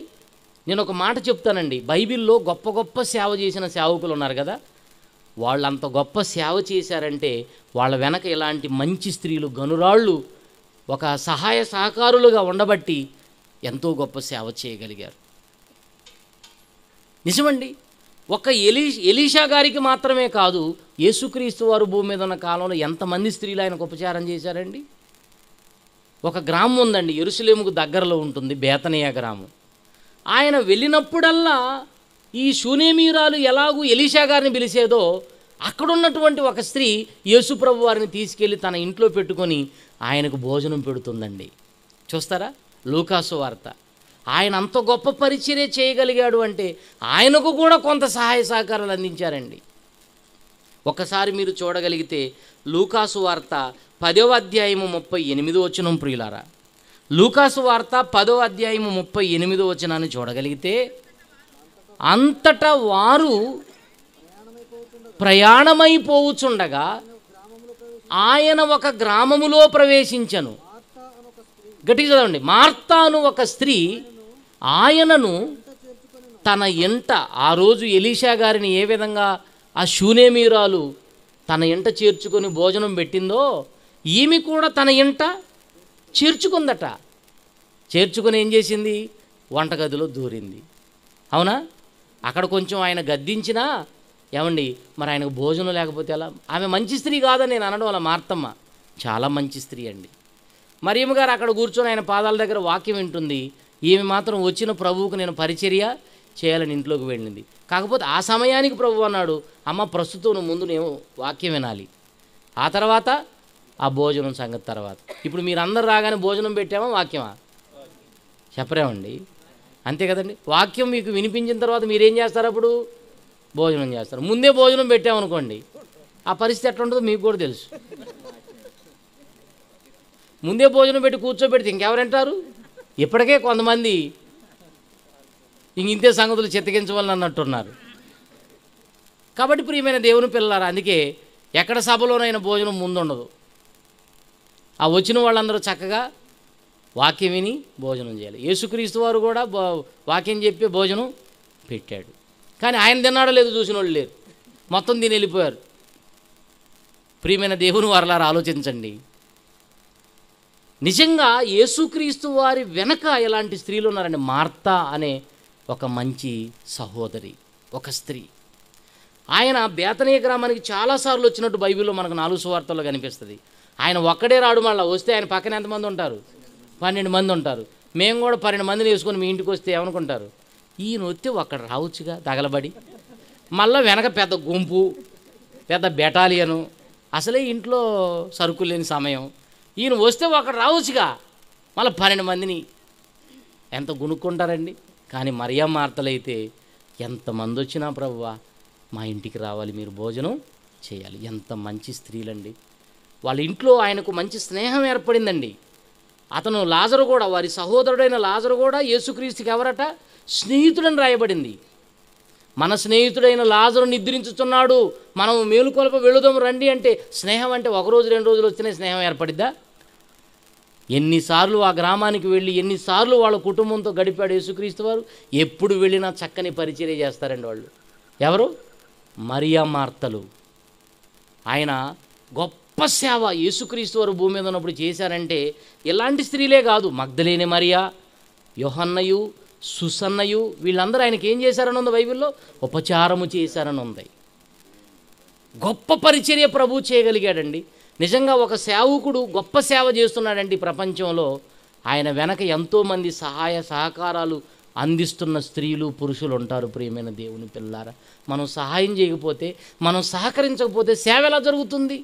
నేను ఒక మాట చెప్తానండి బైబిల్లో గొప్ప గొప్ప సేవ చేసిన సేవకులు ఉన్నారు కదా వాళ్ళంత గొప్ప సేవ చేశారంటే వాళ్ళ వెనక ఇలాంటి మంచి స్త్రీలు గనురాళ్ళు ఒక సహాయ సహకారులుగా ఉండబట్టి ఎంతో గొప్ప సేవ చేయగలిగారు నిజమండి ఒక ఎలీ ఎలీషా గారికి మాత్రమే కాదు యేసుక్రీస్తు వారు భూమి మీద ఉన్న కాలంలో ఎంతమంది స్త్రీలు ఆయనకు ఉపచారం చేశారండి ఒక గ్రామం ఉందండి ఎరుసలేముకు దగ్గరలో ఉంటుంది బేతనయ్య గ్రామం ఆయన వెళ్ళినప్పుడల్లా ఈ శూనేమీరాలు ఎలాగూ ఎలీషా గారిని పిలిచేదో అక్కడున్నటువంటి ఒక స్త్రీ యేసుప్రభు వారిని తీసుకెళ్ళి తన ఇంట్లో పెట్టుకొని ఆయనకు భోజనం పెడుతుందండి చూస్తారా లూకాసు వార్త ఆయన అంత గొప్ప పరిచర్య చేయగలిగాడు అంటే ఆయనకు కూడా కొంత సహాయ సహకారాలు అందించారండి ఒకసారి మీరు చూడగలిగితే లూకాసు వార్త పదవ అధ్యాయము ముప్పై ఎనిమిదో వచనం ప్రియులారా లూకాసు వార్త పదో అధ్యాయము ముప్పై ఎనిమిదో వచనాన్ని చూడగలిగితే అంతటా వారు ప్రయాణమైపోవుచుండగా ఆయన ఒక గ్రామములో ప్రవేశించను గట్టిగా చదవండి మార్తాను ఒక స్త్రీ ఆయనను తన ఎంట ఆ రోజు ఎలీషా గారిని ఏ విధంగా ఆ శూనేమీరాలు తన ఎంట చేర్చుకొని భోజనం పెట్టిందో ఈమె కూడా తన ఎంట చేర్చుకుందట చేర్చుకొని ఏం చేసింది వంటగదిలో దూరింది అవునా అక్కడ కొంచెం ఆయన గద్దించినా ఏమండి మరి ఆయనకు భోజనం లేకపోతే ఎలా ఆమె మంచి స్త్రీ కాదని నేను అనడం అలా మార్తమ్మ చాలా మంచి స్త్రీ అండి మరియమ్మ గారు అక్కడ కూర్చొని ఆయన పాదాల దగ్గర వాక్యం వింటుంది ఈమె మాత్రం వచ్చిన ప్రభువుకు నేను పరిచర్య చేయాలని ఇంట్లోకి వెళ్ళింది కాకపోతే ఆ సమయానికి ప్రభు అన్నాడు అమ్మ ప్రస్తుతం ముందు నేను వాక్యం వినాలి ఆ తర్వాత ఆ భోజనం సంగతి తర్వాత ఇప్పుడు మీరందరూ రాగానే భోజనం పెట్టామా వాక్యమా చెప్పరేమండి అంతే కదండి వాక్యం మీకు వినిపించిన తర్వాత మీరేం చేస్తారు అప్పుడు భోజనం చేస్తారు ముందే భోజనం పెట్టామనుకోండి ఆ పరిస్థితి ఎట్లా ఉంటుందో మీకు కూడా తెలుసు ముందే భోజనం పెట్టి కూర్చోబెడితే ఇంకెవరంటారు ఇప్పటికే కొంతమంది ఇంతే సంగతులు చిత్తగించవాలని అన్నట్టున్నారు కాబట్టి ప్రియమైన దేవుని పిల్లలారు అందుకే ఎక్కడ సభలోనైనా భోజనం ముందుండదు ఆ వచ్చిన వాళ్ళందరూ చక్కగా వాక్యం విని భోజనం చేయాలి యేసుక్రీస్తు వారు కూడా వాక్యం చెప్పి భోజనం పెట్టాడు కానీ ఆయన తిన్నాడో లేదు చూసిన వాళ్ళు లేరు మొత్తం తిని వెళ్ళిపోయారు ప్రియమైన దేవుని వారలారు ఆలోచించండి నిజంగా యేసుక్రీస్తు వారి వెనక ఎలాంటి స్త్రీలు ఉన్నారండి మార్త అనే ఒక మంచి సహోదరి ఒక స్త్రీ ఆయన బేతనీయ గ్రామానికి చాలాసార్లు వచ్చినట్టు బైబిల్లో మనకు నాలుగు సువార్తల్లో కనిపిస్తుంది ఆయన ఒక్కడే రాడు మళ్ళీ వస్తే ఆయన పక్కన ఎంతమంది ఉంటారు పన్నెండు మంది ఉంటారు మేము కూడా పన్నెండు మందిని వేసుకొని మీ ఇంటికి వస్తే ఏమనుకుంటారు ఈయన వస్తే ఒక్కడ రావచ్చుగా తగలబడి మళ్ళా వెనక పెద్ద గుంపు పెద్ద బెటాలియను అసలే ఇంట్లో సరుకులు లేని సమయం ఈయన వస్తే ఒకడు రావచ్చుగా మళ్ళీ పన్నెండు మందిని ఎంత గుణుక్కుంటారండి కానీ మరియా అయితే ఎంతమంది వచ్చినా ప్రభు మా ఇంటికి రావాలి మీరు భోజనం చేయాలి ఎంత మంచి స్త్రీలండి వాళ్ళ ఇంట్లో ఆయనకు మంచి స్నేహం ఏర్పడిందండి అతను లాజరు కూడా వారి సహోదరుడైన లాజరు కూడా యేసుక్రీస్తుకి ఎవరట స్నేహితుడని రాయబడింది మన స్నేహితుడైన లాజరు నిద్రించుతున్నాడు మనం మేలుకొలప వెళుదాం రండి అంటే స్నేహం అంటే ఒకరోజు రెండు రోజులు వచ్చిన స్నేహం ఏర్పడిద్దా ఎన్నిసార్లు ఆ గ్రామానికి వెళ్ళి ఎన్నిసార్లు వాళ్ళ కుటుంబంతో గడిపాడు యేసుక్రీస్తు వారు ఎప్పుడు వెళ్ళినా చక్కని పరిచర్య చేస్తారండి వాళ్ళు ఎవరు మరియా మార్తలు ఆయన గొప్ప గొప్ప సేవ యేసుక్రీస్తు వారు భూమి మీద ఉన్నప్పుడు చేశారంటే ఎలాంటి స్త్రీలే కాదు మగ్ధలేని మరియా యోహన్నయు సుసన్నయు వీళ్ళందరూ ఆయనకి ఏం చేశారని ఉంది బైబిల్లో ఉపచారము చేశారని ఉంది గొప్ప పరిచర్య ప్రభు చేయగలిగాడండి నిజంగా ఒక సేవకుడు గొప్ప సేవ చేస్తున్నాడండి ప్రపంచంలో ఆయన వెనక ఎంతోమంది సహాయ సహకారాలు అందిస్తున్న స్త్రీలు పురుషులు ఉంటారు ప్రియమైన దేవుని పిల్లారా మనం సహాయం చేయకపోతే మనం సహకరించకపోతే సేవ ఎలా జరుగుతుంది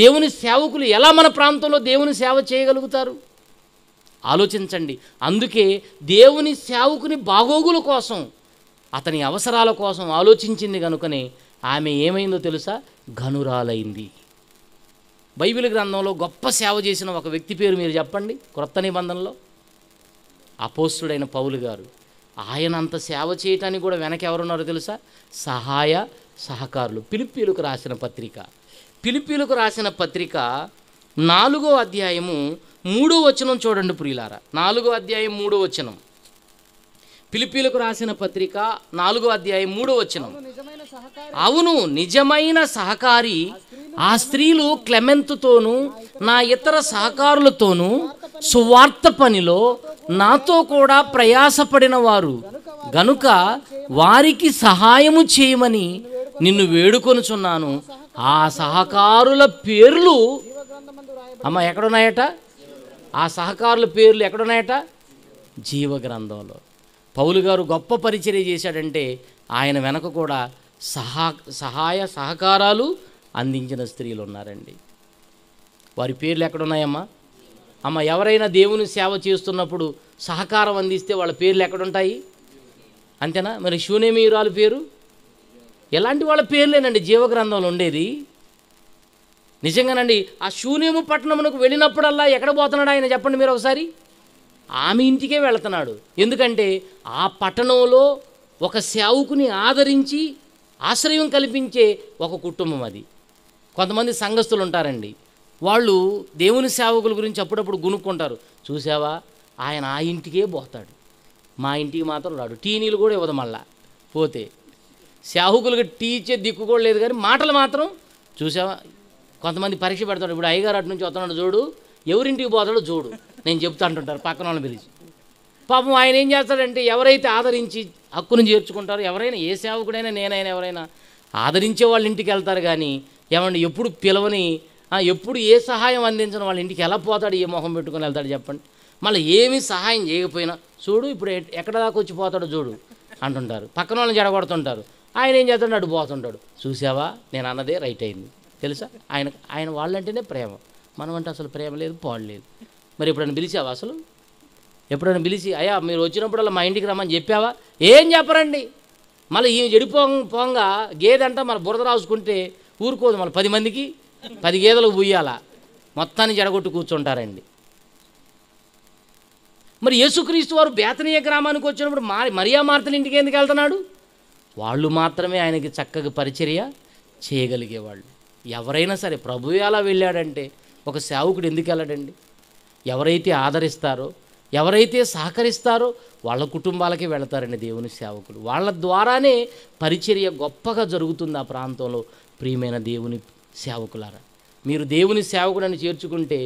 దేవుని సేవకులు ఎలా మన ప్రాంతంలో దేవుని సేవ చేయగలుగుతారు ఆలోచించండి అందుకే దేవుని సేవకుని బాగోగుల కోసం అతని అవసరాల కోసం ఆలోచించింది కనుకనే ఆమె ఏమైందో తెలుసా ఘనురాలైంది బైబిల్ గ్రంథంలో గొప్ప సేవ చేసిన ఒక వ్యక్తి పేరు మీరు చెప్పండి క్రొత్త నిబంధనలో అపోస్తుడైన పౌలు గారు ఆయన అంత సేవ చేయటానికి కూడా వెనక ఎవరున్నారో తెలుసా సహాయ సహకారులు పిలిపిలకు రాసిన పత్రిక పిలిపిలకు రాసిన పత్రిక నాలుగో అధ్యాయము మూడో వచనం చూడండి ప్రియులారా నాలుగో అధ్యాయం మూడో వచనం పిలిపిలకు రాసిన పత్రిక నాలుగో అధ్యాయం మూడో వచనం అవును నిజమైన సహకారి ఆ స్త్రీలు క్లెమెంతుతోనూ నా ఇతర సహకారులతోనూ సువార్త పనిలో నాతో కూడా ప్రయాసపడిన వారు గనుక వారికి సహాయము చేయమని నిన్ను వేడుకొనుచున్నాను ఆ సహకారుల పేర్లు అమ్మ ఎక్కడున్నాయట ఆ సహకారుల పేర్లు ఎక్కడున్నాయట జీవగ్రంథంలో పౌలు గారు గొప్ప పరిచర్య చేశాడంటే ఆయన వెనక కూడా సహా సహాయ సహకారాలు అందించిన స్త్రీలు ఉన్నారండి వారి పేర్లు ఎక్కడున్నాయమ్మా అమ్మ ఎవరైనా దేవుని సేవ చేస్తున్నప్పుడు సహకారం అందిస్తే వాళ్ళ పేర్లు ఎక్కడుంటాయి అంతేనా మరి శూన్యమీయురాలు పేరు ఎలాంటి వాళ్ళ పేర్లేనండి జీవగ్రంథంలో ఉండేది నిజంగానండి ఆ శూన్యము పట్టణమునకు వెళ్ళినప్పుడల్లా ఎక్కడ పోతున్నాడు ఆయన చెప్పండి మీరు ఒకసారి ఆమె ఇంటికే వెళుతున్నాడు ఎందుకంటే ఆ పట్టణంలో ఒక సేవకుని ఆదరించి ఆశ్రయం కల్పించే ఒక కుటుంబం అది కొంతమంది సంఘస్థులు ఉంటారండి వాళ్ళు దేవుని సేవకుల గురించి అప్పుడప్పుడు గునుక్కుంటారు చూసావా ఆయన ఆ ఇంటికే పోతాడు మా ఇంటికి మాత్రం రాడు టీనీలు కూడా ఇవ్వదు మళ్ళా పోతే శాహుకులకు టీ ఇచ్చే దిక్కు కూడా లేదు కానీ మాటలు మాత్రం చూసావా కొంతమంది పరీక్ష పెడతాడు ఇప్పుడు అయ్యగారు అటు నుంచి వస్తున్నాడు చూడు ఎవరింటికి పోతాడో చూడు నేను చెప్తా అంటుంటారు పక్కన వాళ్ళని పిలిచి పాపం ఆయన ఏం చేస్తాడంటే ఎవరైతే ఆదరించి హక్కును చేర్చుకుంటారో ఎవరైనా ఏ సేవకుడైనా నేనైనా ఎవరైనా ఆదరించే వాళ్ళ ఇంటికి వెళ్తారు కానీ ఏమండి ఎప్పుడు పిలవని ఎప్పుడు ఏ సహాయం అందించడం వాళ్ళ ఇంటికి ఎలా పోతాడు ఏ మొహం పెట్టుకుని వెళ్తాడు చెప్పండి మళ్ళీ ఏమీ సహాయం చేయకపోయినా చూడు ఇప్పుడు ఎక్కడ దాకా వచ్చి పోతాడో చూడు అంటుంటారు పక్కన వాళ్ళని జడగొడుతుంటారు ఆయన ఏం చేస్తాడు అటు పోతుంటాడు చూసావా నేను అన్నదే రైట్ అయింది తెలుసా ఆయన ఆయన వాళ్ళంటేనే ప్రేమ మనం అంటే అసలు ప్రేమ లేదు పాడలేదు మరి ఎప్పుడైనా పిలిచావా అసలు ఎప్పుడైనా పిలిచి అయ్యా మీరు వచ్చినప్పుడల్లా మా ఇంటికి రమ్మని చెప్పావా ఏం చెప్పరండి మళ్ళీ ఈ చెడిపో పోంగా గేదంట మన బురద రాసుకుంటే ఊరుకోదు మళ్ళీ పది మందికి పది గేదెలు పోయాలా మొత్తాన్ని జడగొట్టు కూర్చుంటారండి మరి యేసుక్రీస్తు వారు బేతనీయ గ్రామానికి వచ్చినప్పుడు మరి మరియా మార్తల ఇంటికి ఎందుకు వెళ్తున్నాడు వాళ్ళు మాత్రమే ఆయనకి చక్కగా పరిచర్య చేయగలిగేవాళ్ళు ఎవరైనా సరే ప్రభువు అలా వెళ్ళాడంటే ఒక సేవకుడు ఎందుకు వెళ్ళడండి ఎవరైతే ఆదరిస్తారో ఎవరైతే సహకరిస్తారో వాళ్ళ కుటుంబాలకి వెళతారండి దేవుని సేవకులు వాళ్ళ ద్వారానే పరిచర్య గొప్పగా జరుగుతుంది ఆ ప్రాంతంలో ప్రియమైన దేవుని సేవకులారా మీరు దేవుని సేవకుడని చేర్చుకుంటే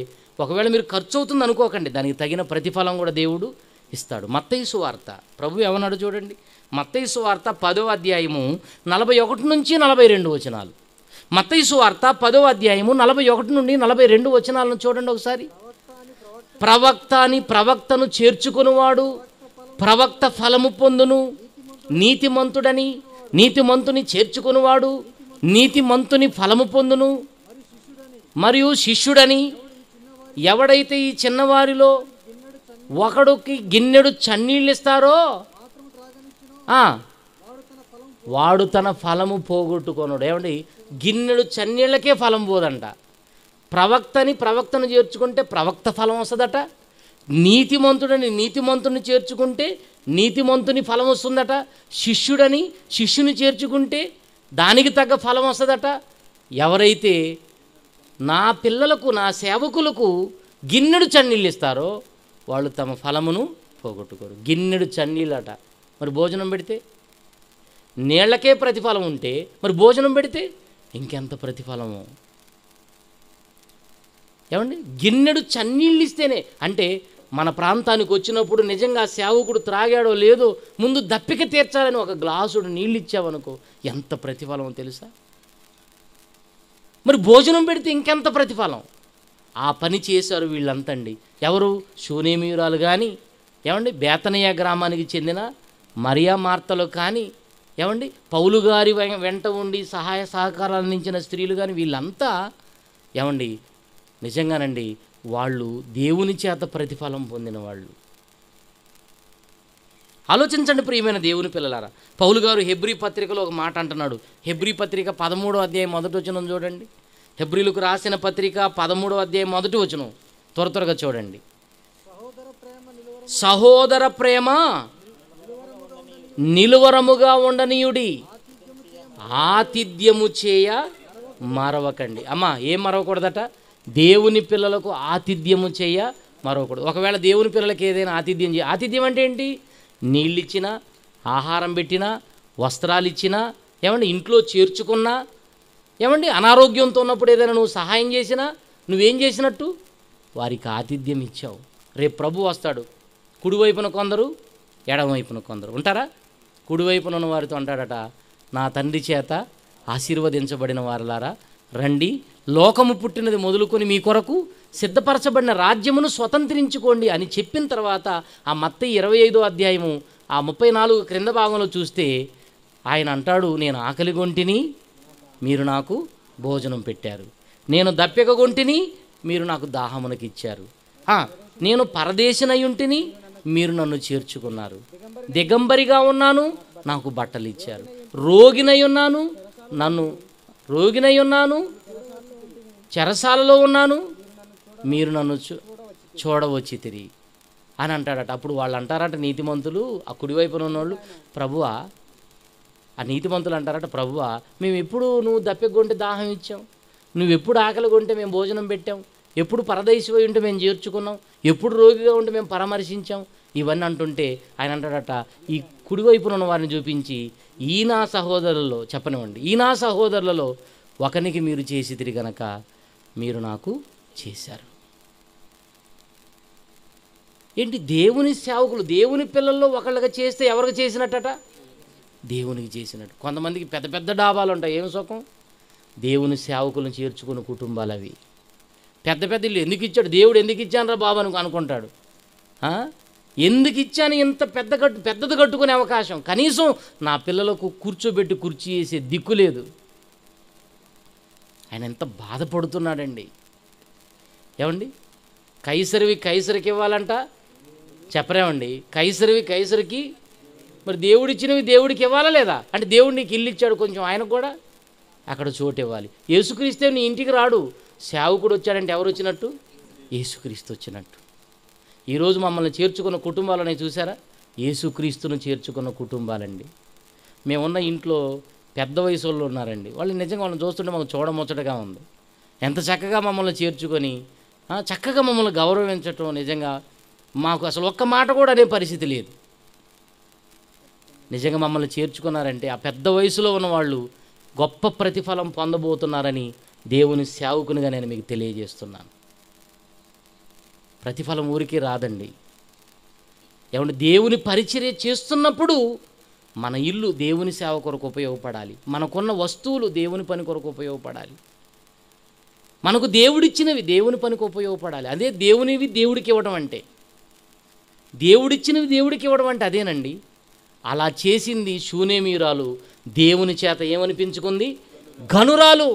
ఒకవేళ మీరు ఖర్చు అవుతుంది అనుకోకండి దానికి తగిన ప్రతిఫలం కూడా దేవుడు ఇస్తాడు మత్తయ్య సువార్త ప్రభు ఏమన్నాడు చూడండి మత్తైసు వార్త పదో అధ్యాయము నలభై ఒకటి నుంచి నలభై రెండు వచనాలు మత్తైసు వార్త పదో అధ్యాయము నలభై ఒకటి నుండి నలభై రెండు వచనాలను చూడండి ఒకసారి ప్రవక్త అని ప్రవక్తను చేర్చుకునివాడు ప్రవక్త ఫలము పొందును నీతిమంతుడని నీతిమంతుని చేర్చుకునివాడు నీతిమంతుని ఫలము పొందును మరియు శిష్యుడని ఎవడైతే ఈ చిన్నవారిలో ఒకడుకి గిన్నెడు చన్నీళ్ళు ఇస్తారో వాడు తన ఫలము పోగొట్టుకోనుడు ఏమండి గిన్నెడు చన్నీళ్ళకే ఫలం పోదంట ప్రవక్తని ప్రవక్తను చేర్చుకుంటే ప్రవక్త ఫలం వస్తుందట నీతిమంతుడని నీతిమంతుని చేర్చుకుంటే నీతిమంతుని ఫలం వస్తుందట శిష్యుడని శిష్యుని చేర్చుకుంటే దానికి తగ్గ ఫలం వస్తుందట ఎవరైతే నా పిల్లలకు నా సేవకులకు గిన్నెడు చన్నీళ్ళు ఇస్తారో వాళ్ళు తమ ఫలమును పోగొట్టుకోరు గిన్నెడు చన్నీళ్ళట మరి భోజనం పెడితే నీళ్లకే ప్రతిఫలం ఉంటే మరి భోజనం పెడితే ఇంకెంత ప్రతిఫలము ఏమండి గిన్నెడు చన్నీళ్ళు ఇస్తేనే అంటే మన ప్రాంతానికి వచ్చినప్పుడు నిజంగా సేవకుడు త్రాగాడో లేదో ముందు దప్పిక తీర్చాలని ఒక గ్లాసుడు నీళ్ళు ఇచ్చావనుకో ఎంత ప్రతిఫలం తెలుసా మరి భోజనం పెడితే ఇంకెంత ప్రతిఫలం ఆ పని చేశారు వీళ్ళంతండి ఎవరు శూనేమీయురాలు కానీ ఏమండి బేతనయ్య గ్రామానికి చెందిన మరియా మార్తలు కానీ ఏమండి పౌలు గారి వెంట ఉండి సహాయ సహకారాలు అందించిన స్త్రీలు కానీ వీళ్ళంతా ఏమండి నిజంగానండి వాళ్ళు దేవుని చేత ప్రతిఫలం పొందిన వాళ్ళు ఆలోచించండి ప్రియమైన దేవుని పిల్లలారా పౌలు గారు హెబ్రి పత్రికలో ఒక మాట అంటున్నాడు హెబ్రి పత్రిక పదమూడో అధ్యాయం మొదటి వచనం చూడండి హెబ్రిలకు రాసిన పత్రిక పదమూడో అధ్యాయం మొదటి వచనం త్వర త్వరగా చూడండి సహోదర ప్రేమ నిలువరముగా ఉండనీయుడి ఆతిథ్యము చేయ మరవకండి అమ్మా ఏం మరవకూడదట దేవుని పిల్లలకు ఆతిథ్యము చేయ మరవకూడదు ఒకవేళ దేవుని పిల్లలకి ఏదైనా ఆతిథ్యం చేయ ఆతిథ్యం అంటే ఏంటి ఇచ్చినా ఆహారం పెట్టినా వస్త్రాలు ఇచ్చినా ఏమండి ఇంట్లో చేర్చుకున్నా ఏమండి అనారోగ్యంతో ఉన్నప్పుడు ఏదైనా నువ్వు సహాయం చేసినా నువ్వేం చేసినట్టు వారికి ఆతిథ్యం ఇచ్చావు రేపు ప్రభు వస్తాడు కుడివైపున కొందరు ఎడమవైపున కొందరు ఉంటారా కుడివైపున ఉన్న వారితో అంటాడట నా తండ్రి చేత ఆశీర్వదించబడిన వారలారా రండి లోకము పుట్టినది మొదలుకొని మీ కొరకు సిద్ధపరచబడిన రాజ్యమును స్వతంత్రించుకోండి అని చెప్పిన తర్వాత ఆ మత్త ఇరవై ఐదో అధ్యాయము ఆ ముప్పై నాలుగు క్రింద భాగంలో చూస్తే ఆయన అంటాడు నేను ఆకలి గొంటిని మీరు నాకు భోజనం పెట్టారు నేను గొంటిని మీరు నాకు దాహమునకిచ్చారు నేను పరదేశినయుంటిని మీరు నన్ను చేర్చుకున్నారు దిగంబరిగా ఉన్నాను నాకు బట్టలు ఇచ్చారు రోగినై ఉన్నాను నన్ను రోగినై ఉన్నాను చెరసాలలో ఉన్నాను మీరు నన్ను చూ చూడవచ్చి తిరిగి అని అంటాడట అప్పుడు వాళ్ళు అంటారట నీతిమంతులు ఆ కుడివైపున ఉన్నోళ్ళు ప్రభువా ఆ నీతిమంతులు అంటారట ప్రభువా మేము ఎప్పుడు నువ్వు దప్పెగొంటే దాహం ఇచ్చాం నువ్వెప్పుడు ఆకలి కొంటే మేము భోజనం పెట్టాం ఎప్పుడు పరదైసి పోయి ఉంటే మేము చేర్చుకున్నాం ఎప్పుడు రోగిగా ఉంటే మేము పరామర్శించాం ఇవన్నీ అంటుంటే ఆయన అంటాడట ఈ కుడివైపున ఉన్న వారిని చూపించి ఈనా సహోదరులలో చెప్పనివ్వండి ఈనా సహోదరులలో ఒకనికి మీరు చేసి తిరిగి గనక మీరు నాకు చేశారు ఏంటి దేవుని సేవకులు దేవుని పిల్లల్లో ఒకళ్ళగా చేస్తే ఎవరికి చేసినట్టట దేవునికి చేసినట్టు కొంతమందికి పెద్ద పెద్ద డాబాలు ఉంటాయి ఏం సుఖం దేవుని సేవకులను చేర్చుకున్న కుటుంబాలు అవి పెద్ద పెద్ద ఇల్లు ఎందుకు ఇచ్చాడు దేవుడు ఎందుకు ఇచ్చానరా బాబు అని అనుకుంటాడు ఎందుకు ఇచ్చాను ఇంత పెద్ద కట్టు పెద్దది కట్టుకునే అవకాశం కనీసం నా పిల్లలకు కూర్చోబెట్టి కుర్చీ వేసే దిక్కు లేదు ఆయన ఎంత బాధపడుతున్నాడండి ఏమండి కైసరివి కైసరికి ఇవ్వాలంట చెప్పరేమండి కైసరివి కైసరికి మరి దేవుడిచ్చినవి దేవుడికి ఇవ్వాలా లేదా అంటే దేవుడు నీకు ఇల్లు ఇచ్చాడు కొంచెం ఆయన కూడా అక్కడ చోటు ఇవ్వాలి యేసుక్రీస్తే నీ ఇంటికి రాడు సేవకుడు వచ్చాడంటే ఎవరు వచ్చినట్టు యేసుక్రీస్తు వచ్చినట్టు ఈరోజు మమ్మల్ని చేర్చుకున్న కుటుంబాలని చూసారా యేసుక్రీస్తును చేర్చుకున్న కుటుంబాలండి మేమున్న ఇంట్లో పెద్ద వయసు వాళ్ళు ఉన్నారండి వాళ్ళు నిజంగా వాళ్ళని చూస్తుంటే మాకు చూడముచ్చటగా ఉంది ఎంత చక్కగా మమ్మల్ని చేర్చుకొని చక్కగా మమ్మల్ని గౌరవించటం నిజంగా మాకు అసలు ఒక్క మాట కూడా అనే పరిస్థితి లేదు నిజంగా మమ్మల్ని చేర్చుకున్నారంటే ఆ పెద్ద వయసులో ఉన్నవాళ్ళు గొప్ప ప్రతిఫలం పొందబోతున్నారని దేవుని సేవకునిగా నేను మీకు తెలియజేస్తున్నాను ప్రతిఫలం ఊరికి రాదండి ఏమంటే దేవుని పరిచర్య చేస్తున్నప్పుడు మన ఇల్లు దేవుని సేవ కొరకు ఉపయోగపడాలి మనకున్న వస్తువులు దేవుని పని కొరకు ఉపయోగపడాలి మనకు దేవుడిచ్చినవి దేవుని పనికి ఉపయోగపడాలి అదే దేవునివి దేవుడికి ఇవ్వడం అంటే దేవుడిచ్చినవి దేవుడికి ఇవ్వడం అంటే అదేనండి అలా చేసింది శూనేమీరాలు దేవుని చేత ఏమనిపించుకుంది ఘనురాలు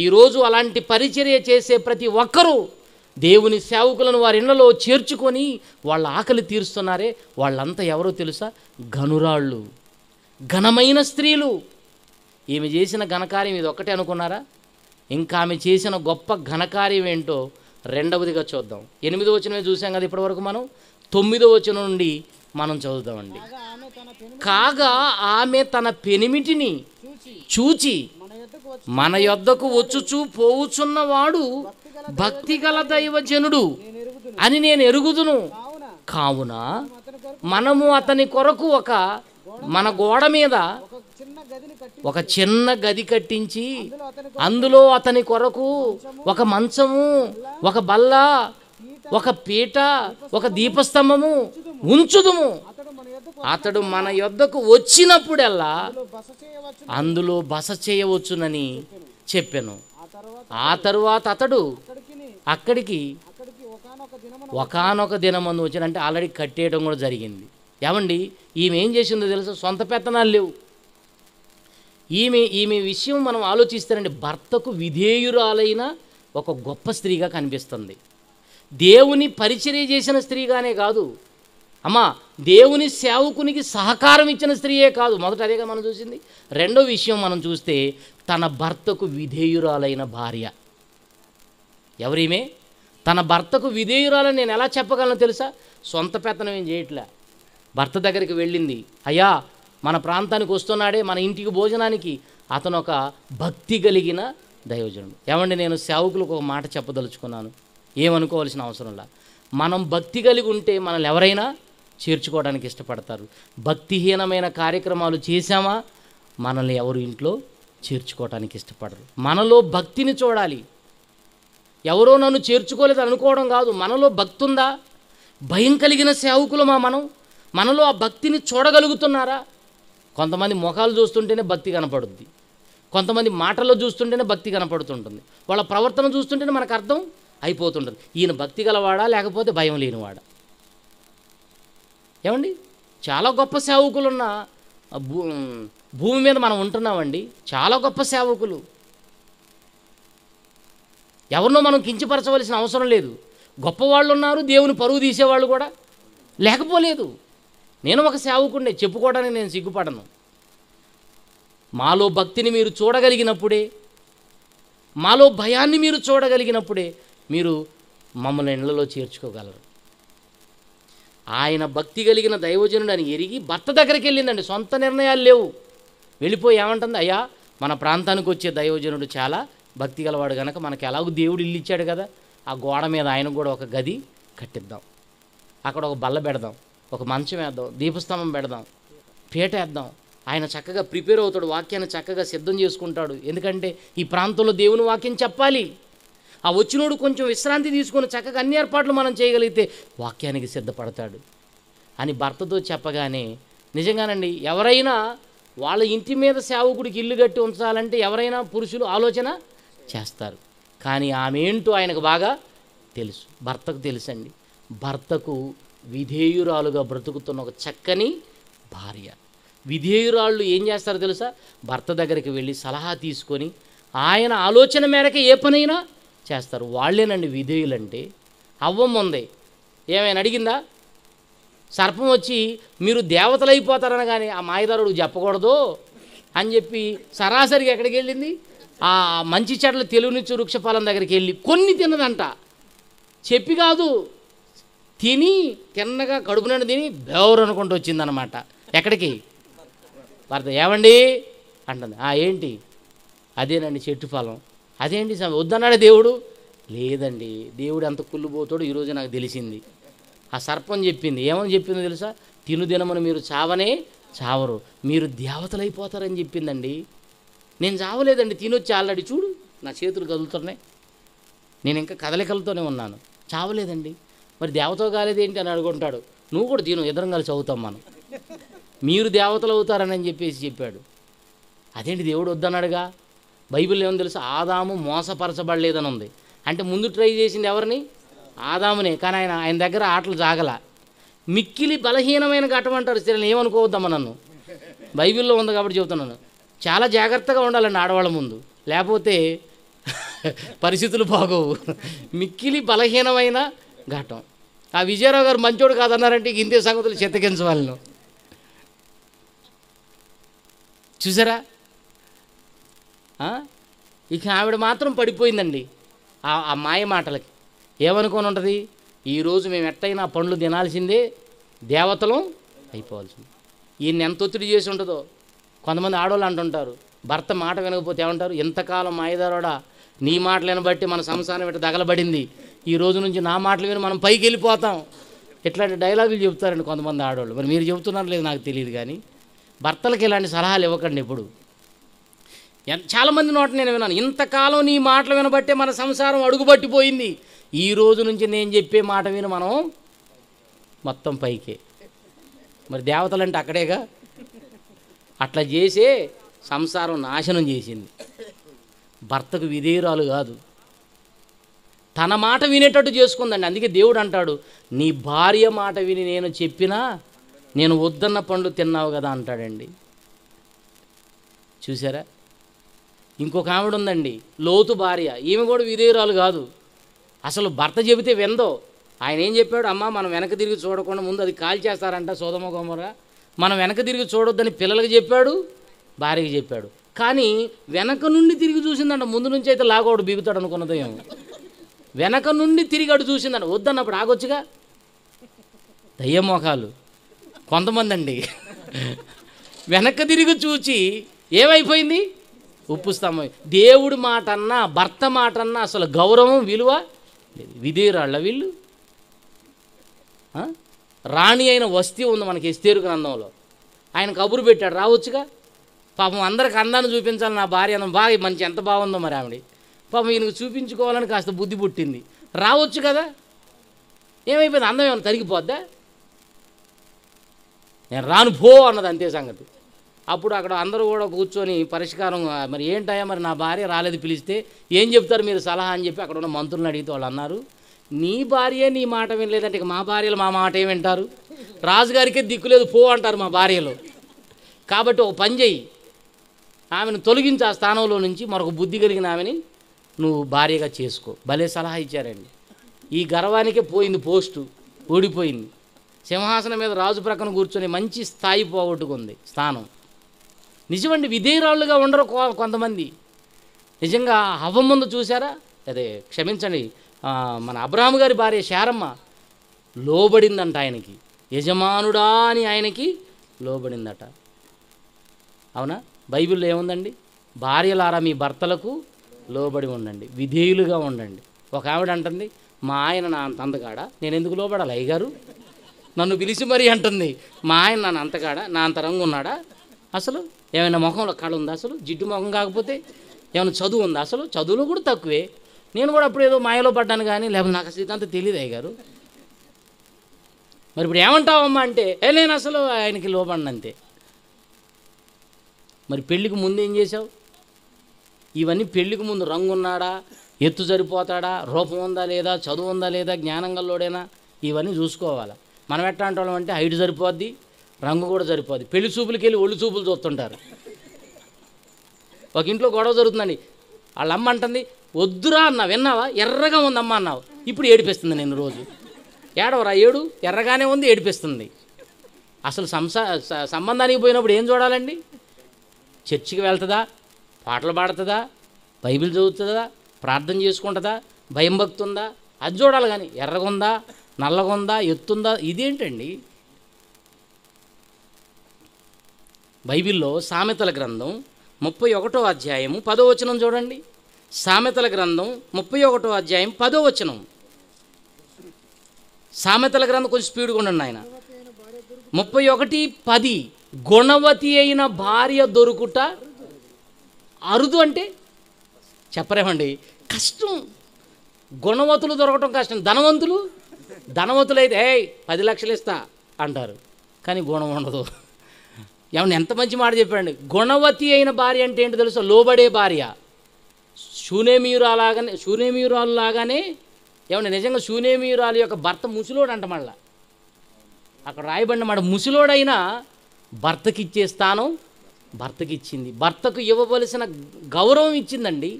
ఈరోజు అలాంటి పరిచర్య చేసే ప్రతి ఒక్కరూ దేవుని సేవకులను వారి ఇళ్లలో చేర్చుకొని వాళ్ళ ఆకలి తీరుస్తున్నారే వాళ్ళంతా ఎవరో తెలుసా గనురాళ్ళు ఘనమైన స్త్రీలు ఈమె చేసిన ఘనకార్యం ఇది ఒక్కటే అనుకున్నారా ఇంకా ఆమె చేసిన గొప్ప ఘనకార్యం ఏంటో రెండవదిగా చూద్దాం ఎనిమిదో వచనమే చూసాం కదా ఇప్పటివరకు మనం తొమ్మిదో వచనం నుండి మనం చదువుదామండి కాగా ఆమె తన పెనిమిటిని చూచి మన యొద్దకు వచ్చుచూ పోవుచున్నవాడు గల దైవజనుడు అని నేను ఎరుగుదును కావున మనము అతని కొరకు ఒక మన గోడ మీద ఒక చిన్న గది కట్టించి అందులో అతని కొరకు ఒక మంచము ఒక బల్ల ఒక పీట ఒక దీపస్తంభము ఉంచుదుము అతడు మన యొద్దకు వచ్చినప్పుడల్లా అందులో బస చేయవచ్చునని చెప్పాను ఆ తరువాత అతడు అక్కడికి ఒకనొక దినమందు వచ్చాను అంటే ఆల్రెడీ కట్టేయడం కూడా జరిగింది ఏమండి ఈమె ఏం చేసిందో తెలుసు సొంత పెత్తనాలు లేవు ఈమె ఈమె విషయం మనం ఆలోచిస్తారండి భర్తకు విధేయురాలైన ఒక గొప్ప స్త్రీగా కనిపిస్తుంది దేవుని పరిచర్య చేసిన స్త్రీగానే కాదు అమ్మా దేవుని సేవకునికి సహకారం ఇచ్చిన స్త్రీయే కాదు మొదట అదేగా మనం చూసింది రెండో విషయం మనం చూస్తే తన భర్తకు విధేయురాలైన భార్య ఎవరిమే తన భర్తకు విధేయురాలని నేను ఎలా చెప్పగలను తెలుసా సొంత పెత్తనం ఏం చేయట్లే భర్త దగ్గరికి వెళ్ళింది అయ్యా మన ప్రాంతానికి వస్తున్నాడే మన ఇంటికి భోజనానికి అతను ఒక భక్తి కలిగిన దైవజనుడు ఏమండి నేను సేవకులకు ఒక మాట చెప్పదలుచుకున్నాను ఏమనుకోవాల్సిన అవసరంలా మనం భక్తి కలిగి ఉంటే మనల్ని ఎవరైనా చేర్చుకోవడానికి ఇష్టపడతారు భక్తిహీనమైన కార్యక్రమాలు చేశామా మనల్ని ఎవరు ఇంట్లో చేర్చుకోవడానికి ఇష్టపడరు మనలో భక్తిని చూడాలి ఎవరో నన్ను చేర్చుకోలేదు అనుకోవడం కాదు మనలో భక్తి ఉందా భయం కలిగిన సేవకులమా మనం మనలో ఆ భక్తిని చూడగలుగుతున్నారా కొంతమంది ముఖాలు చూస్తుంటేనే భక్తి కనపడుద్ది కొంతమంది మాటల్లో చూస్తుంటేనే భక్తి కనపడుతుంటుంది వాళ్ళ ప్రవర్తన చూస్తుంటేనే మనకు అర్థం అయిపోతుంటుంది ఈయన భక్తి గలవాడా లేకపోతే భయం లేనివాడా ఏమండి చాలా గొప్ప సేవకులు ఉన్న భూమి మీద మనం ఉంటున్నామండి చాలా గొప్ప సేవకులు ఎవరినో మనం కించపరచవలసిన అవసరం లేదు గొప్పవాళ్ళు ఉన్నారు దేవుని పరువు తీసేవాళ్ళు కూడా లేకపోలేదు నేను ఒక సేవకుండే చెప్పుకోవడానికి నేను సిగ్గుపడను మాలో భక్తిని మీరు చూడగలిగినప్పుడే మాలో భయాన్ని మీరు చూడగలిగినప్పుడే మీరు మమ్మల్ని ఇళ్లలో చేర్చుకోగలరు ఆయన భక్తి కలిగిన దైవజనుడు అని ఎరిగి భర్త దగ్గరికి వెళ్ళిందండి సొంత నిర్ణయాలు లేవు వెళ్ళిపోయి ఏమంటుంది అయ్యా మన ప్రాంతానికి వచ్చే దైవజనుడు చాలా భక్తి గలవాడు కనుక మనకి ఎలాగో దేవుడు ఇల్లు ఇచ్చాడు కదా ఆ గోడ మీద ఆయనకు కూడా ఒక గది కట్టిద్దాం అక్కడ ఒక బల్ల పెడదాం ఒక మంచం వేద్దాం దీపస్తంభం పెడదాం పీట వేద్దాం ఆయన చక్కగా ప్రిపేర్ అవుతాడు వాక్యాన్ని చక్కగా సిద్ధం చేసుకుంటాడు ఎందుకంటే ఈ ప్రాంతంలో దేవుని వాక్యం చెప్పాలి ఆ వచ్చినోడు కొంచెం విశ్రాంతి తీసుకొని చక్కగా అన్ని ఏర్పాట్లు మనం చేయగలిగితే వాక్యానికి సిద్ధపడతాడు అని భర్తతో చెప్పగానే నిజంగానండి ఎవరైనా వాళ్ళ ఇంటి మీద సేవకుడికి ఇల్లు కట్టి ఉంచాలంటే ఎవరైనా పురుషులు ఆలోచన చేస్తారు కానీ ఆమె ఏంటో ఆయనకు బాగా తెలుసు భర్తకు తెలుసండి భర్తకు విధేయురాలుగా బ్రతుకుతున్న ఒక చక్కని భార్య విధేయురాళ్ళు ఏం చేస్తారో తెలుసా భర్త దగ్గరికి వెళ్ళి సలహా తీసుకొని ఆయన ఆలోచన మేరకు ఏ పనైనా చేస్తారు వాళ్ళేనండి విధేయులంటే ఉంది ఏమైనా అడిగిందా సర్పం వచ్చి మీరు అయిపోతారని కానీ ఆ మాయదారుడు చెప్పకూడదు అని చెప్పి సరాసరిగా ఎక్కడికి వెళ్ళింది ఆ మంచి తెలుగు తెలుగునిచ్చు వృక్షఫలం దగ్గరికి వెళ్ళి కొన్ని తిన్నదంట చెప్పి కాదు తిని తిన్నగా కడుపున తిని బెవరు అనుకుంటూ వచ్చిందనమాట ఎక్కడికి భర్త ఏమండి అంటుంది ఏంటి అదేనండి చెట్టు ఫలం అదేంటి స్వామి వద్దన్నాడు దేవుడు లేదండి దేవుడు ఎంత కుళ్ళిపోతాడో ఈరోజు నాకు తెలిసింది ఆ సర్పం చెప్పింది ఏమని చెప్పిందో తెలుసా తినుదినమును మీరు చావనే చావరు మీరు దేవతలైపోతారని చెప్పిందండి నేను చావలేదండి తినొచ్చి ఆల్రెడీ చూడు నా చేతులు కదులుతున్నాయి నేను ఇంకా కదలికలతోనే ఉన్నాను చావలేదండి మరి దేవతో కాలేదు ఏంటి అని అడుగుంటాడు నువ్వు కూడా తిను ఇద్దరం కలిసి అవుతాం మనం మీరు దేవతలు అవుతారని చెప్పేసి చెప్పాడు అదేంటి దేవుడు వద్దన్నాడుగా బైబిల్ ఏమో తెలుసు ఆదాము మోసపరచబడలేదని ఉంది అంటే ముందు ట్రై చేసింది ఎవరిని ఆదామునే కానీ ఆయన ఆయన దగ్గర ఆటలు జాగల మిక్కిలి బలహీనమైన ఘటం అంటారు సరే ఏమనుకోవద్దమ్మ నన్ను బైబిల్లో ఉంది కాబట్టి చెబుతున్నాను చాలా జాగ్రత్తగా ఉండాలండి ఆడవాళ్ళ ముందు లేకపోతే పరిస్థితులు బాగోవు మిక్కిలి బలహీనమైన ఘటం ఆ విజయరావు గారు మంచోడు కాదన్నారంటే ఇంతే సంగతులు చెత్తకించవాళ్ళను చూసారా ఇక ఆవిడ మాత్రం పడిపోయిందండి ఆ మాయ మాటలకి ఏమనుకొని ఉంటుంది ఈరోజు మేము ఎట్టయినా పండ్లు తినాల్సిందే దేవతలం అయిపోవాల్సింది ఈయన ఎంత ఒత్తిడి చేసి ఉంటుందో కొంతమంది ఆడవాళ్ళు అంటుంటారు భర్త మాట వినకపోతే ఏమంటారు ఇంతకాలం మాయదారోడ నీ మాటలను బట్టి మన సంసారం ఇటు తగలబడింది ఈ రోజు నుంచి నా మాటలు విని మనం పైకి వెళ్ళిపోతాం ఇట్లాంటి డైలాగులు చెప్తారండి కొంతమంది ఆడవాళ్ళు మరి మీరు చెబుతున్నారు లేదు నాకు తెలియదు కానీ భర్తలకు ఇలాంటి సలహాలు ఇవ్వకండి ఎప్పుడు చాలామంది నోట నేను విన్నాను ఇంతకాలం నీ మాటలు వినబట్టే మన సంసారం అడుగుపట్టిపోయింది ఈ రోజు నుంచి నేను చెప్పే మాట విని మనం మొత్తం పైకే మరి దేవతలు అంటే అక్కడేగా అట్లా చేసే సంసారం నాశనం చేసింది భర్తకు విధేయురాలు కాదు తన మాట వినేటట్టు చేసుకుందండి అందుకే దేవుడు అంటాడు నీ భార్య మాట విని నేను చెప్పినా నేను వద్దన్న పండ్లు తిన్నావు కదా అంటాడండి చూసారా ఇంకొక ఆవిడ ఉందండి లోతు భార్య ఈమె కూడా విధేయురాలు కాదు అసలు భర్త చెబితే విందో ఆయన ఏం చెప్పాడు అమ్మ మనం వెనక తిరిగి చూడకుండా ముందు అది కాల్ చేస్తారంట సోదమ గోమర మనం వెనక తిరిగి చూడొద్దని పిల్లలకి చెప్పాడు భార్యకి చెప్పాడు కానీ వెనక నుండి తిరిగి చూసిందంట ముందు నుంచి అయితే లాగోడు బిగుతాడు అనుకున్నదో ఏమో వెనక నుండి తిరిగి అడు చూసిందంట వద్దన్నప్పుడు ఆగొచ్చుగా దయ్యమోకాలు కొంతమంది అండి వెనక తిరిగి చూచి ఏమైపోయింది ఉప్పుస్తాము దేవుడు మాట అన్నా భర్త మాట అన్నా అసలు గౌరవం విలువ విధేరాళ్ళ వీళ్ళు రాణి అయిన వస్తీ ఉంది మనకి ఎస్తేరు గ్రంథంలో ఆయన కబురు పెట్టాడు రావచ్చుగా పాపం అందరికి అందాన్ని చూపించాలి నా భార్య అందం బాగా మంచి ఎంత బాగుందో మరి ఆవిడ పాపం ఈయనకు చూపించుకోవాలని కాస్త బుద్ధి పుట్టింది రావచ్చు కదా ఏమైపోయింది అందం ఏమైనా తరిగిపోద్దా నేను రాను పో అన్నది అంతే సంగతి అప్పుడు అక్కడ అందరూ కూడా కూర్చొని పరిష్కారం మరి ఏంటయ్యా మరి నా భార్య రాలేదు పిలిస్తే ఏం చెప్తారు మీరు సలహా అని చెప్పి అక్కడ ఉన్న మంత్రులను అడిగితే వాళ్ళు అన్నారు నీ భార్య నీ మాట వినలేదంటే ఇక మా భార్యలు మా మాట ఏమి వింటారు రాజుగారికే దిక్కులేదు పో అంటారు మా భార్యలు కాబట్టి ఒక పని చెయ్యి ఆమెను తొలగించి ఆ స్థానంలో నుంచి మరొక బుద్ధి కలిగిన ఆమెని నువ్వు భార్యగా చేసుకో భలే సలహా ఇచ్చారండి ఈ గర్వానికే పోయింది పోస్టు ఓడిపోయింది సింహాసనం మీద రాజు ప్రక్కన కూర్చొని మంచి స్థాయి పోగొట్టుకుంది స్థానం నిజమండి విధేయురాళ్ళుగా ఉండరు కొంతమంది నిజంగా హవ్వ ముందు చూసారా అదే క్షమించండి మన అబ్రహాం గారి భార్య శారమ్మ లోబడిందంట ఆయనకి యజమానుడా అని ఆయనకి లోబడిందట అవునా బైబిల్లో ఏముందండి భార్యలారా మీ భర్తలకు లోబడి ఉండండి విధేయులుగా ఉండండి ఒక ఆవిడ అంటుంది మా ఆయన నా అంతకాడ నేను ఎందుకు లోబడాలి అయ్యగారు నన్ను పిలిచి మరీ అంటుంది మా ఆయన నన్ను అంతకాడా నా రంగు ఉన్నాడా అసలు ఏమైనా ముఖంలో కళ ఉందా అసలు జిడ్డు ముఖం కాకపోతే ఏమైనా చదువు ఉందా అసలు చదువులో కూడా తక్కువే నేను కూడా అప్పుడు ఏదో మాయలో పడ్డాను కానీ లేకపోతే నాకు అసలు ఇదంతా తెలియదు అయ్యారు మరి ఇప్పుడు ఏమంటావమ్మా అంటే ఏ నేను అసలు ఆయనకి లోపడిన అంతే మరి పెళ్ళికి ముందు ఏం చేసావు ఇవన్నీ పెళ్ళికి ముందు రంగు ఉన్నాడా ఎత్తు సరిపోతాడా రూపం ఉందా లేదా చదువు ఉందా లేదా జ్ఞానంగా లోడేనా ఇవన్నీ చూసుకోవాలి మనం ఎట్లాంటి వాళ్ళం అంటే హైట్ సరిపోద్ది రంగు కూడా సరిపోదు పెళ్లి చూపులకి వెళ్ళి ఒళ్ళు చూపులు చూస్తుంటారు ఒక ఇంట్లో గొడవ జరుగుతుందండి వాళ్ళ అమ్మ అంటుంది వద్దురా అన్నా విన్నావా ఎర్రగా ఉంది అమ్మ అన్నావు ఇప్పుడు ఏడిపిస్తుంది నేను రోజు ఏడవరా ఏడు ఎర్రగానే ఉంది ఏడిపిస్తుంది అసలు సంసా సంబంధానికి పోయినప్పుడు ఏం చూడాలండి చర్చికి వెళ్తుందా పాటలు పాడుతుందా బైబిల్ చదువుతుందా ప్రార్థన చేసుకుంటుందా భయం భక్తుందా అది చూడాలి కానీ ఎర్రగుందా నల్లగుందా ఎత్తుందా ఇదేంటండి బైబిల్లో సామెతల గ్రంథం ముప్పై ఒకటో అధ్యాయము పదో వచనం చూడండి సామెతల గ్రంథం ముప్పై ఒకటో అధ్యాయం పదో వచనం సామెతల గ్రంథం కొంచెం స్పీడ్గా ఉండండి ఆయన ముప్పై ఒకటి పది గుణవతి అయిన భార్య దొరుకుట అరుదు అంటే చెప్పరేమండి కష్టం గుణవతులు దొరకటం కష్టం ధనవంతులు ధనవంతులు అయితే ఏ పది లక్షలు ఇస్తా అంటారు కానీ గుణం ఉండదు ఏమన్నా ఎంత మంచి మాట చెప్పాడు గుణవతి అయిన భార్య అంటే ఏంటో తెలుసా లోబడే భార్య శూనేమీయురాలాగానే శూనేమీయురాలు లాగానే ఏమన్నా నిజంగా శూనేమీయురాలు యొక్క భర్త ముసిలోడు అంట మళ్ళా అక్కడ రాయబడిన మాట ముసిలోడైనా భర్తకిచ్చే స్థానం భర్తకి ఇచ్చింది భర్తకు ఇవ్వవలసిన గౌరవం ఇచ్చిందండి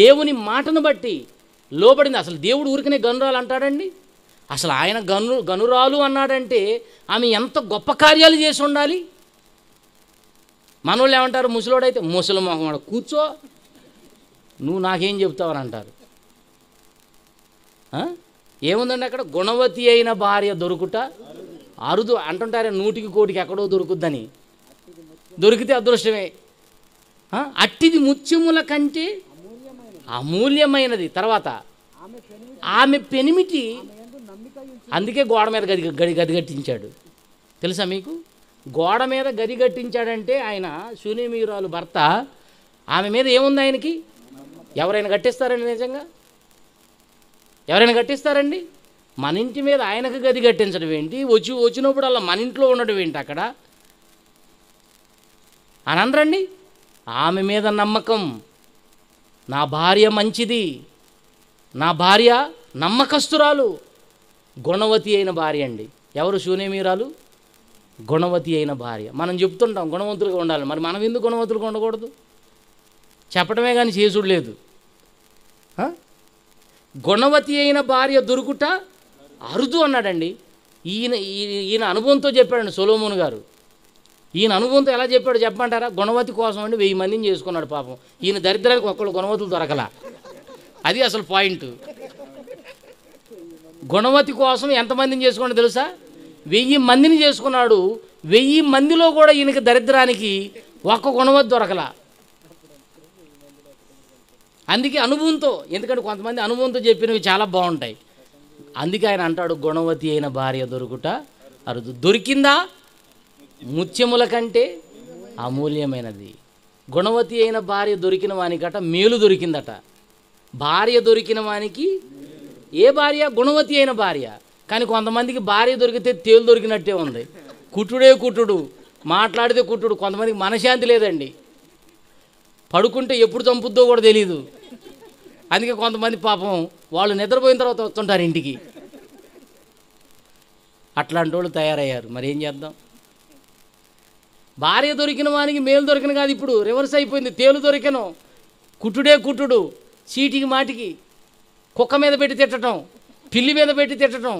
దేవుని మాటను బట్టి లోబడింది అసలు దేవుడు ఊరికనే గనురాలు అంటాడండి అసలు ఆయన గను గనురాలు అన్నాడంటే ఆమె ఎంత గొప్ప కార్యాలు చేసి ఉండాలి మనోళ్ళు ఏమంటారు ముసలోడైతే ముసలి మొహమాడు కూర్చో నువ్వు నాకేం చెప్తావని అంటారు ఏముందండి అక్కడ గుణవతి అయిన భార్య దొరుకుట అరుదు అంటుంటారే నూటికి కోటికి ఎక్కడో దొరుకుద్దని దొరికితే అదృష్టమే అట్టిది ముత్యముల కంటే అమూల్యమైనది తర్వాత ఆమె పెనిమిటి అందుకే గోడ మీద గది గది గది కట్టించాడు తెలుసా మీకు గోడ మీద గది కట్టించాడంటే ఆయన సునీమీరాలు భర్త ఆమె మీద ఏముంది ఆయనకి ఎవరైనా కట్టిస్తారండి నిజంగా ఎవరైనా కట్టిస్తారండి మన ఇంటి మీద ఆయనకు గది కట్టించడం ఏంటి వచ్చి వచ్చినప్పుడు అలా మన ఇంట్లో ఉండడం ఏంటి అక్కడ అని అనరండి ఆమె మీద నమ్మకం నా భార్య మంచిది నా భార్య నమ్మకస్తురాలు గుణవతి అయిన భార్య అండి ఎవరు శూన్యమీరాలు గుణవతి అయిన భార్య మనం చెప్తుంటాం గుణవంతులుగా ఉండాలి మరి మనం ఎందుకు గుణవంతులుగా ఉండకూడదు చెప్పడమే కానీ చేసుడు లేదు గుణవతి అయిన భార్య దొరుకుట అరుదు అన్నాడండి ఈయన ఈయన అనుభవంతో చెప్పాడండి సొలోమోన్ గారు ఈయన అనుభవంతో ఎలా చెప్పాడు చెప్పమంటారా గుణవతి కోసం అండి వెయ్యి మందిని చేసుకున్నాడు పాపం ఈయన దరిద్రానికి ఒక్కళ్ళు గుణవతులు దొరకల అది అసలు పాయింట్ గుణవతి కోసం ఎంతమందిని చేసుకోండి తెలుసా వెయ్యి మందిని చేసుకున్నాడు వెయ్యి మందిలో కూడా ఈయనకి దరిద్రానికి ఒక్క గుణవద్దు దొరకల అందుకే అనుభవంతో ఎందుకంటే కొంతమంది అనుభవంతో చెప్పినవి చాలా బాగుంటాయి అందుకే ఆయన అంటాడు గుణవతి అయిన భార్య దొరుకుట అరుదు దొరికిందా ముత్యముల కంటే అమూల్యమైనది గుణవతి అయిన భార్య దొరికిన వానికట మేలు దొరికిందట భార్య దొరికిన వానికి ఏ భార్య గుణవతి అయిన భార్య కానీ కొంతమందికి భార్య దొరికితే తేలు దొరికినట్టే ఉంది కుట్టుడే కుట్టుడు మాట్లాడితే కుట్టుడు కొంతమందికి మనశాంతి లేదండి పడుకుంటే ఎప్పుడు చంపుద్దో కూడా తెలియదు అందుకే కొంతమంది పాపం వాళ్ళు నిద్రపోయిన తర్వాత వస్తుంటారు ఇంటికి అట్లాంటి వాళ్ళు తయారయ్యారు మరి ఏం చేద్దాం భార్య దొరికిన వానికి మేలు దొరికిన కాదు ఇప్పుడు రివర్స్ అయిపోయింది తేలు దొరికను కుట్టుడే కుట్టుడు చీటికి మాటికి కుక్క మీద పెట్టి తిట్టడం పిల్లి మీద పెట్టి తిట్టడం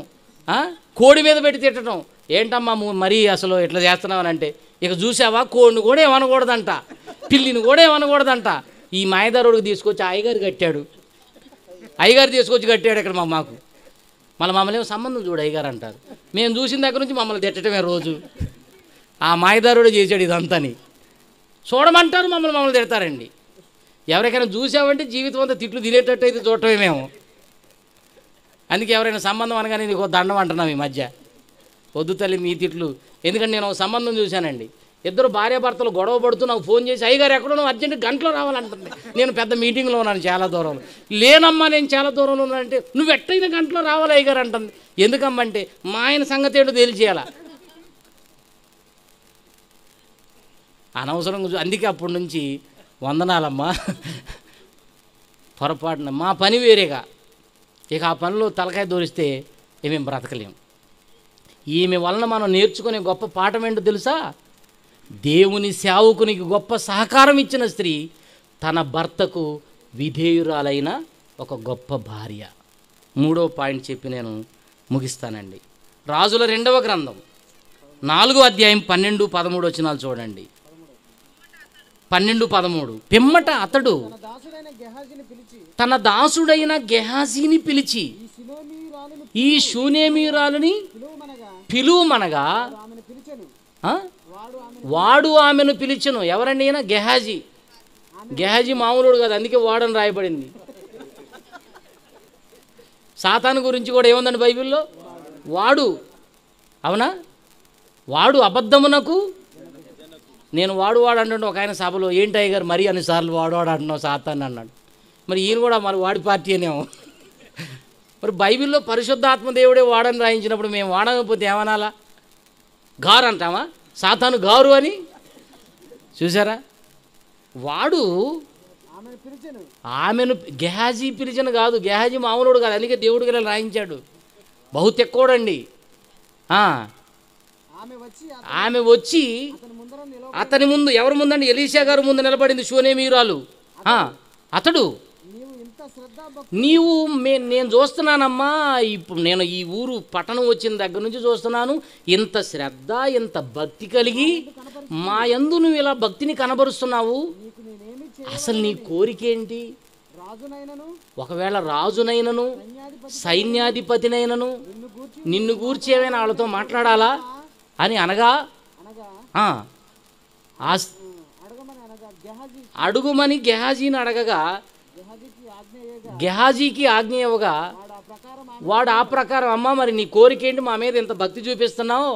కోడి మీద పెట్టి తిట్టడం ఏంటమ్మా మరీ అసలు ఎట్లా చేస్తున్నావు అంటే ఇక చూసావా కోడిని కూడా ఏమనకూడదంట పిల్లిని కూడా ఏమనకూడదంట ఈ మాయదారుడికి తీసుకొచ్చి అయ్యగారు కట్టాడు అయ్యగారు తీసుకొచ్చి కట్టాడు ఇక్కడ మా మాకు మళ్ళీ మమ్మల్ని ఏమో సంబంధం చూడు అయ్యగారు అంటారు మేము చూసిన దగ్గర నుంచి మమ్మల్ని తిట్టడమే రోజు ఆ మాయదారుడు చేశాడు ఇదంతని చూడమంటారు మమ్మల్ని మమ్మల్ని తిడతారండి ఎవరికైనా చూసామంటే జీవితం అంతా తిట్లు తినేటట్టు అయితే చూడటమే మేము అందుకే ఎవరైనా సంబంధం అనగానే నీకు దండం అంటున్నాం ఈ మధ్య పొద్దు తల్లి మీ తిట్లు ఎందుకంటే నేను ఒక సంబంధం చూశానండి ఇద్దరు భార్యాభర్తలు గొడవ పడుతూ నాకు ఫోన్ చేసి అయ్యగారు ఎక్కడున్నావు అర్జెంట్ గంటలో రావాలంటుంది నేను పెద్ద మీటింగ్లో ఉన్నాను చాలా దూరంలో లేనమ్మా నేను చాలా దూరంలో ఉన్నానంటే నువ్వు ఎట్టయిన గంటలో రావాలి అయ్యగారు అంటుంది ఎందుకమ్మంటే మా ఆయన సంగతి ఏంటో తెలియజేయాల అనవసరం అందుకే అప్పటి నుంచి వందనాలమ్మా పొరపాటున మా పని వేరేగా ఇక ఆ పనులు తలకాయ దూరిస్తే ఏమేమి బ్రతకలేము ఈమె వలన మనం నేర్చుకునే గొప్ప పాఠం ఏంటో తెలుసా దేవుని సేవకునికి గొప్ప సహకారం ఇచ్చిన స్త్రీ తన భర్తకు విధేయురాలైన ఒక గొప్ప భార్య మూడో పాయింట్ చెప్పి నేను ముగిస్తానండి రాజుల రెండవ గ్రంథం నాలుగో అధ్యాయం పన్నెండు పదమూడు వచ్చినాలు చూడండి పన్నెండు పదమూడు పిమ్మట అతడు తన దాసుడైన గెహాజీని పిలిచి ఈ పిలువు పిలువమనగా వాడు ఆమెను పిలిచను ఎవరండి అయినా గెహాజీ గెహాజీ మామూలుడు కాదు అందుకే వాడని రాయబడింది సాతాను గురించి కూడా ఏముందండి బైబిల్లో వాడు అవునా వాడు అబద్ధమునకు నేను వాడువాడు అంటుండే ఒక ఆయన సభలో ఏంటయ్య గారు మరీ అన్నిసార్లు వాడువాడు అంటున్నావు సాతాన్ని అన్నాడు మరి ఈయన కూడా మరి వాడి పార్టీ అనేమో మరి బైబిల్లో పరిశుద్ధాత్మ దేవుడే వాడని రాయించినప్పుడు మేము వాడకపోతే ఏమనాలా గారు అంటామా సాతాను గారు అని చూసారా వాడు ఆమెను గెహాజీ పిలిచిన కాదు గెహాజీ మామూలుడు కాదు అందుకే దేవుడికి రాయించాడు బహు ఆమె వచ్చి అతని ముందు ఎవరి ముందండి ఎలీషా గారి ముందు నిలబడింది షోనేమీరాలు అతడు నీవు మే నేను చూస్తున్నానమ్మా ఇప్పుడు నేను ఈ ఊరు పట్టణం వచ్చిన దగ్గర నుంచి చూస్తున్నాను ఇంత శ్రద్ధ ఇంత భక్తి కలిగి మా యందు నువ్వు ఇలా భక్తిని కనబరుస్తున్నావు అసలు నీ కోరికేంటి ఒకవేళ రాజునైనను సైన్యాధిపతినైనను నిన్ను గూర్చి ఏమైనా వాళ్ళతో మాట్లాడాలా అని అనగా అడుగుమని గెహాజీని అడగగా గెహాజీకి ఆజ్ఞ ఇవ్వగా వాడు ఆ ప్రకారం అమ్మ మరి నీ కోరికేంటి మా మీద ఇంత భక్తి చూపిస్తున్నావు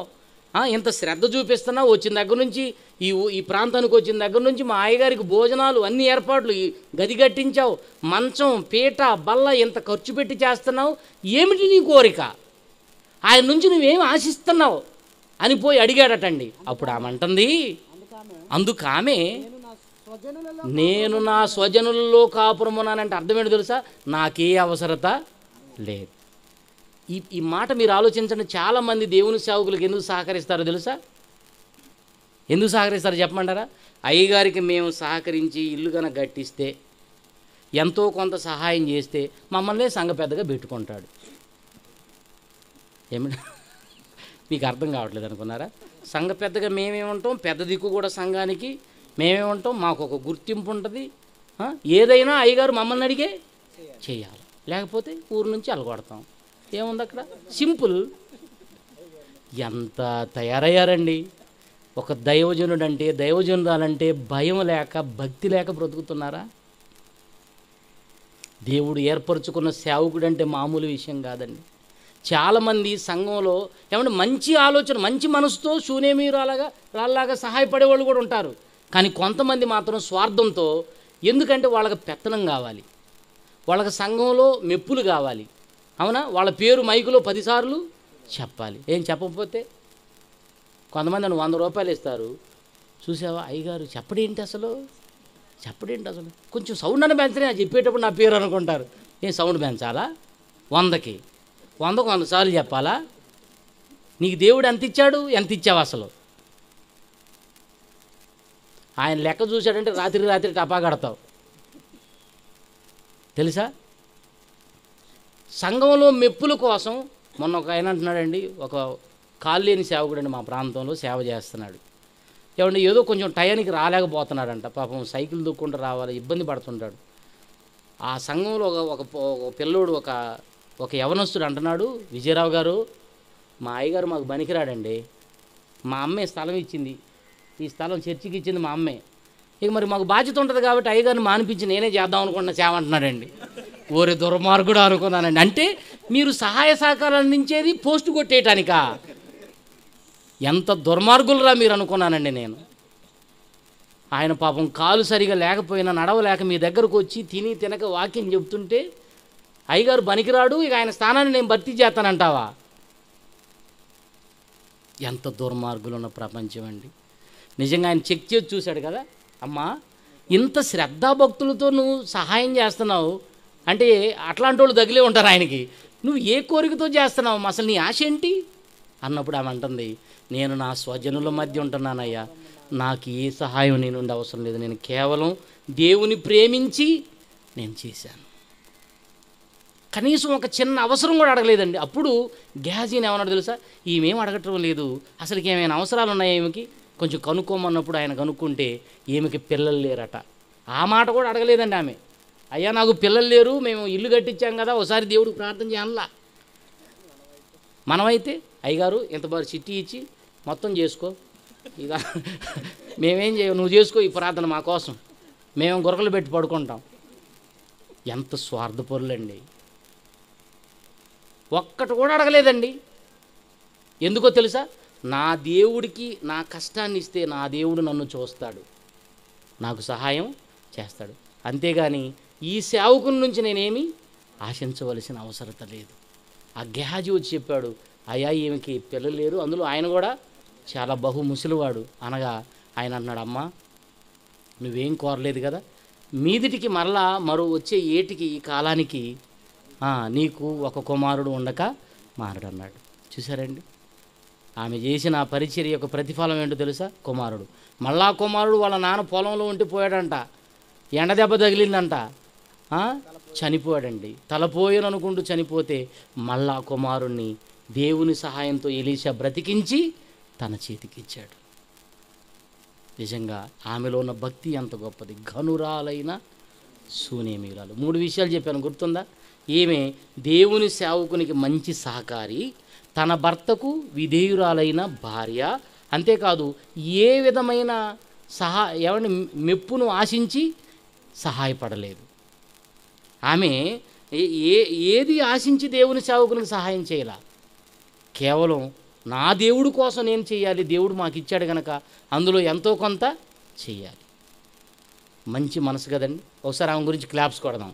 ఇంత శ్రద్ధ చూపిస్తున్నావు వచ్చిన దగ్గర నుంచి ఈ ఈ ప్రాంతానికి వచ్చిన దగ్గర నుంచి మా అయ్యగారికి భోజనాలు అన్ని ఏర్పాట్లు గది కట్టించావు మంచం పీట బల్ల ఇంత ఖర్చు పెట్టి చేస్తున్నావు ఏమిటి నీ కోరిక ఆయన నుంచి నువ్వేం ఆశిస్తున్నావు అని పోయి అడిగాడటండి అప్పుడు అంటుంది అందుకు ఆమె నేను నా స్వజనులలో ఉన్నానంటే అర్థమేంటి తెలుసా నాకే అవసరత లేదు ఈ ఈ మాట మీరు ఆలోచించండి చాలామంది దేవుని సేవకులకు ఎందుకు సహకరిస్తారో తెలుసా ఎందుకు సహకరిస్తారో చెప్పమంటారా అయ్యగారికి మేము సహకరించి ఇల్లు కనుక గట్టిస్తే ఎంతో కొంత సహాయం చేస్తే మమ్మల్ని సంఘ పెద్దగా పెట్టుకుంటాడు ఏమిటా మీకు అర్థం కావట్లేదు అనుకున్నారా సంఘ పెద్దగా మేమే ఉంటాం పెద్ద దిక్కు కూడా సంఘానికి మేమే ఉంటాం మాకు ఒక గుర్తింపు ఉంటుంది ఏదైనా అయ్యగారు మమ్మల్ని అడిగే చేయాలి లేకపోతే ఊరు నుంచి అలగొడతాం ఏముంది అక్కడ సింపుల్ ఎంత తయారయ్యారండి ఒక దైవజనుడు అంటే దైవజనుడాలంటే భయం లేక భక్తి లేక బ్రతుకుతున్నారా దేవుడు ఏర్పరచుకున్న సేవకుడు అంటే మామూలు విషయం కాదండి చాలామంది సంఘంలో ఏమంటే మంచి ఆలోచన మంచి మనసుతో శూన్యమీ రాలాగా రాళ్ళలాగా సహాయపడేవాళ్ళు కూడా ఉంటారు కానీ కొంతమంది మాత్రం స్వార్థంతో ఎందుకంటే వాళ్ళకి పెత్తనం కావాలి వాళ్ళకి సంఘంలో మెప్పులు కావాలి అవునా వాళ్ళ పేరు మైకులో పదిసార్లు చెప్పాలి ఏం చెప్పకపోతే కొంతమంది నన్ను వంద రూపాయలు ఇస్తారు చూసావా అయ్యగారు చెప్పడేంటి అసలు చెప్పడేంటి అసలు కొంచెం సౌండ్ అని పెంచలే చెప్పేటప్పుడు నా పేరు అనుకుంటారు ఏం సౌండ్ పెంచాలా వందకి వందకు వంద సార్లు చెప్పాలా నీకు దేవుడు ఎంత ఇచ్చాడు ఎంత ఇచ్చావు అసలు ఆయన లెక్క చూశాడంటే రాత్రి రాత్రి టపా కడతావు తెలుసా సంఘంలో మెప్పుల కోసం మొన్న ఒక ఆయన అంటున్నాడండి ఒక కాలు లేని సేవకుడండి మా ప్రాంతంలో సేవ చేస్తున్నాడు ఏమంటే ఏదో కొంచెం టయానికి రాలేకపోతున్నాడంట పాపం సైకిల్ దుక్కుంటూ రావాలి ఇబ్బంది పడుతుంటాడు ఆ సంఘంలో ఒక ఒక పిల్లోడు ఒక ఒక యవనస్తుడు అంటున్నాడు విజయరావు గారు మా అయ్యగారు మాకు బనికిరాడండి మా అమ్మే స్థలం ఇచ్చింది ఈ స్థలం చర్చికి ఇచ్చింది మా అమ్మే ఇక మరి మాకు బాధ్యత ఉంటుంది కాబట్టి అయ్యగారిని మానిపించి నేనే చేద్దాం అనుకున్న చేమంటున్నాడండి ఓరే దుర్మార్గుడు అనుకున్నానండి అంటే మీరు సహాయ సహకారాలు అందించేది పోస్ట్ కొట్టేయటానిక ఎంత దుర్మార్గులరా మీరు అనుకున్నానండి నేను ఆయన పాపం కాలు సరిగా లేకపోయినా నడవలేక మీ దగ్గరకు వచ్చి తిని తినక వాక్యం చెబుతుంటే అయ్యగారు పనికిరాడు ఇక ఆయన స్థానాన్ని నేను భర్తీ చేస్తానంటావా ఎంత దుర్మార్గులు ఉన్న ప్రపంచం అండి నిజంగా ఆయన చెక్ చేసి చూశాడు కదా అమ్మా ఇంత శ్రద్ధాభక్తులతో నువ్వు సహాయం చేస్తున్నావు అంటే అట్లాంటి వాళ్ళు తగిలే ఉంటారు ఆయనకి నువ్వు ఏ కోరికతో చేస్తున్నావు అసలు నీ ఆశ ఏంటి అన్నప్పుడు ఆమె అంటుంది నేను నా స్వజనుల మధ్య ఉంటున్నానయ్యా నాకు ఏ సహాయం నేను అవసరం లేదు నేను కేవలం దేవుని ప్రేమించి నేను చేశాను కనీసం ఒక చిన్న అవసరం కూడా అడగలేదండి అప్పుడు గ్యాజీని ఏమన్నాడు తెలుసా ఈమెం అడగటం లేదు అసలు ఏమైనా అవసరాలు ఉన్నాయి ఏమికి కొంచెం కనుక్కోమన్నప్పుడు ఆయన కనుక్కుంటే ఈమెకి పిల్లలు లేరట ఆ మాట కూడా అడగలేదండి ఆమె అయ్యా నాకు పిల్లలు లేరు మేము ఇల్లు కట్టించాం కదా ఒకసారి దేవుడు ప్రార్థన చేయాలా మనమైతే అయ్యగారు ఇంత బాగా చిట్టి ఇచ్చి మొత్తం చేసుకో ఇక మేమేం చేయ నువ్వు చేసుకో ఈ ప్రార్థన మా కోసం మేము గురకలు పెట్టి పడుకుంటాం ఎంత స్వార్థపరులండి ఒక్కటి కూడా అడగలేదండి ఎందుకో తెలుసా నా దేవుడికి నా కష్టాన్ని ఇస్తే నా దేవుడు నన్ను చూస్తాడు నాకు సహాయం చేస్తాడు అంతేగాని ఈ సేవకుని నుంచి నేనేమి ఆశించవలసిన అవసరత లేదు ఆ గెహాజీ వచ్చి చెప్పాడు అయ్యా ఈమెకి పిల్లలు లేరు అందులో ఆయన కూడా చాలా బహు ముసలివాడు అనగా ఆయన అన్నాడు అమ్మా నువ్వేం కోరలేదు కదా మీదిటికి మరలా మరో వచ్చే ఏటికి ఈ కాలానికి నీకు ఒక కుమారుడు ఉండక మారడన్నాడు చూసారండి ఆమె చేసిన ఆ పరిచర్య యొక్క ప్రతిఫలం ఏంటో తెలుసా కుమారుడు మళ్ళా కుమారుడు వాళ్ళ నాన్న పొలంలో ఉండిపోయాడంట ఎండదెబ్బ తగిలిందంట చనిపోయాడండి తలపోయను అనుకుంటూ చనిపోతే మళ్ళా కుమారుణ్ణి దేవుని సహాయంతో ఎలీషా బ్రతికించి తన చేతికిచ్చాడు నిజంగా ఆమెలో ఉన్న భక్తి ఎంత గొప్పది ఘనురాలైన సూనేమిరాలు మూడు విషయాలు చెప్పాను గుర్తుందా ఈమె దేవుని సేవకునికి మంచి సహకారి తన భర్తకు విధేయురాలైన భార్య అంతేకాదు ఏ విధమైన సహా ఎవరిని మెప్పును ఆశించి సహాయపడలేదు ఆమె ఏ ఏది ఆశించి దేవుని సేవకునికి సహాయం చేయాల కేవలం నా దేవుడు కోసం నేను చేయాలి దేవుడు మాకు ఇచ్చాడు కనుక అందులో ఎంతో కొంత చేయాలి మంచి మనసు కదండి ఒకసారి ఆమె గురించి క్లాప్స్ కొడదాం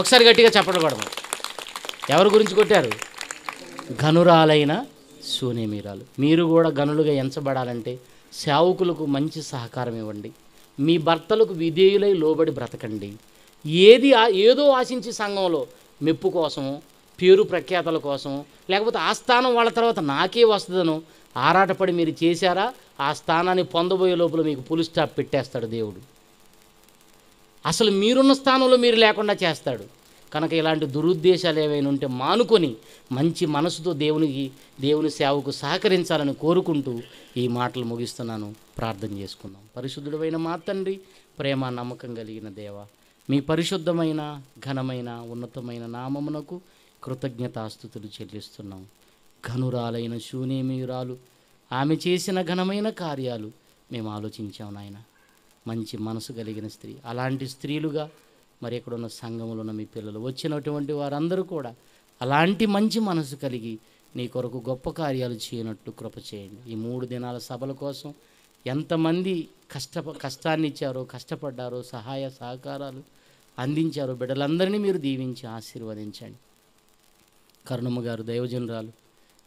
ఒకసారి గట్టిగా చెప్పడం ఎవరి గురించి కొట్టారు గనురాలైన సూనేమీరాలు మీరు కూడా గనులుగా ఎంచబడాలంటే సేవకులకు మంచి సహకారం ఇవ్వండి మీ భర్తలకు విధేయులై లోబడి బ్రతకండి ఏది ఏదో ఆశించి సంఘంలో మెప్పు కోసము పేరు ప్రఖ్యాతల కోసం లేకపోతే ఆ స్థానం వాళ్ళ తర్వాత నాకే వస్తుందను ఆరాటపడి మీరు చేశారా ఆ స్థానాన్ని పొందబోయే లోపల మీకు పులి పెట్టేస్తాడు దేవుడు అసలు మీరున్న స్థానంలో మీరు లేకుండా చేస్తాడు కనుక ఇలాంటి దురుద్దేశాలు ఏవైనా ఉంటే మానుకొని మంచి మనసుతో దేవునికి దేవుని సేవకు సహకరించాలని కోరుకుంటూ ఈ మాటలు ముగిస్తున్నాను ప్రార్థన చేసుకుందాం పరిశుద్ధుడైన మా తండ్రి ప్రేమ నమ్మకం కలిగిన దేవ మీ పరిశుద్ధమైన ఘనమైన ఉన్నతమైన నామమునకు కృతజ్ఞతాస్థుతులు చెల్లిస్తున్నాం ఘనురాలైన శూన్యమీయురాలు ఆమె చేసిన ఘనమైన కార్యాలు మేము ఆలోచించాం నాయన మంచి మనసు కలిగిన స్త్రీ అలాంటి స్త్రీలుగా మరి ఇక్కడున్న సంఘములో ఉన్న మీ పిల్లలు వచ్చినటువంటి వారందరూ కూడా అలాంటి మంచి మనసు కలిగి నీ కొరకు గొప్ప కార్యాలు చేయనట్టు కృప చేయండి ఈ మూడు దినాల సభల కోసం ఎంతమంది కష్ట కష్టాన్ని ఇచ్చారో కష్టపడ్డారో సహాయ సహకారాలు అందించారో బిడ్డలందరినీ మీరు దీవించి ఆశీర్వదించండి కరుణమ్మ గారు దైవజనురాలు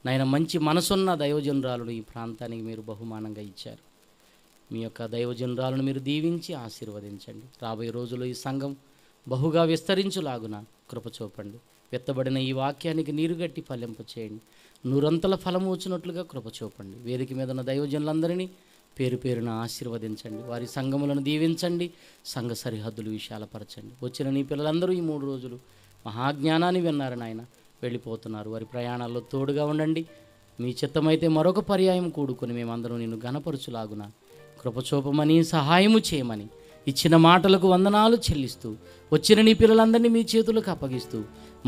నాయన మంచి మనసున్న దైవజనురాలను ఈ ప్రాంతానికి మీరు బహుమానంగా ఇచ్చారు మీ యొక్క దైవజనరాలను మీరు దీవించి ఆశీర్వదించండి రాబోయే రోజుల్లో ఈ సంఘం బహుగా విస్తరించులాగున కృపచూపండి వెత్తబడిన ఈ వాక్యానికి నీరుగట్టి ఫలింపు చేయండి నూరంతల ఫలం వచ్చినట్లుగా కృపచూపండి వేదిక మీద ఉన్న దైవజనులందరినీ పేరు పేరున ఆశీర్వదించండి వారి సంఘములను దీవించండి సంఘ సరిహద్దులు విశాలపరచండి వచ్చిన నీ పిల్లలందరూ ఈ మూడు రోజులు మహాజ్ఞానాన్ని విన్నారు నాయన వెళ్ళిపోతున్నారు వారి ప్రయాణాల్లో తోడుగా ఉండండి మీ చిత్తమైతే మరొక పర్యాయం కూడుకుని మేమందరం నిన్ను గణపరచులాగున కృపచూపమని సహాయము చేయమని ఇచ్చిన మాటలకు వందనాలు చెల్లిస్తూ వచ్చిన నీ పిల్లలందరినీ మీ చేతులకు అప్పగిస్తూ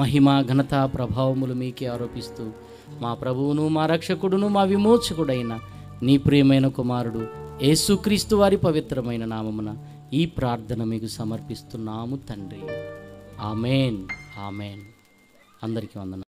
మహిమ ఘనత ప్రభావములు మీకే ఆరోపిస్తూ మా ప్రభువును మా రక్షకుడును మా విమోచకుడైన నీ ప్రియమైన కుమారుడు యేసుక్రీస్తు వారి పవిత్రమైన నామమున ఈ ప్రార్థన మీకు సమర్పిస్తున్నాము తండ్రి ఆమెన్ ఆమెన్ అందరికీ వందన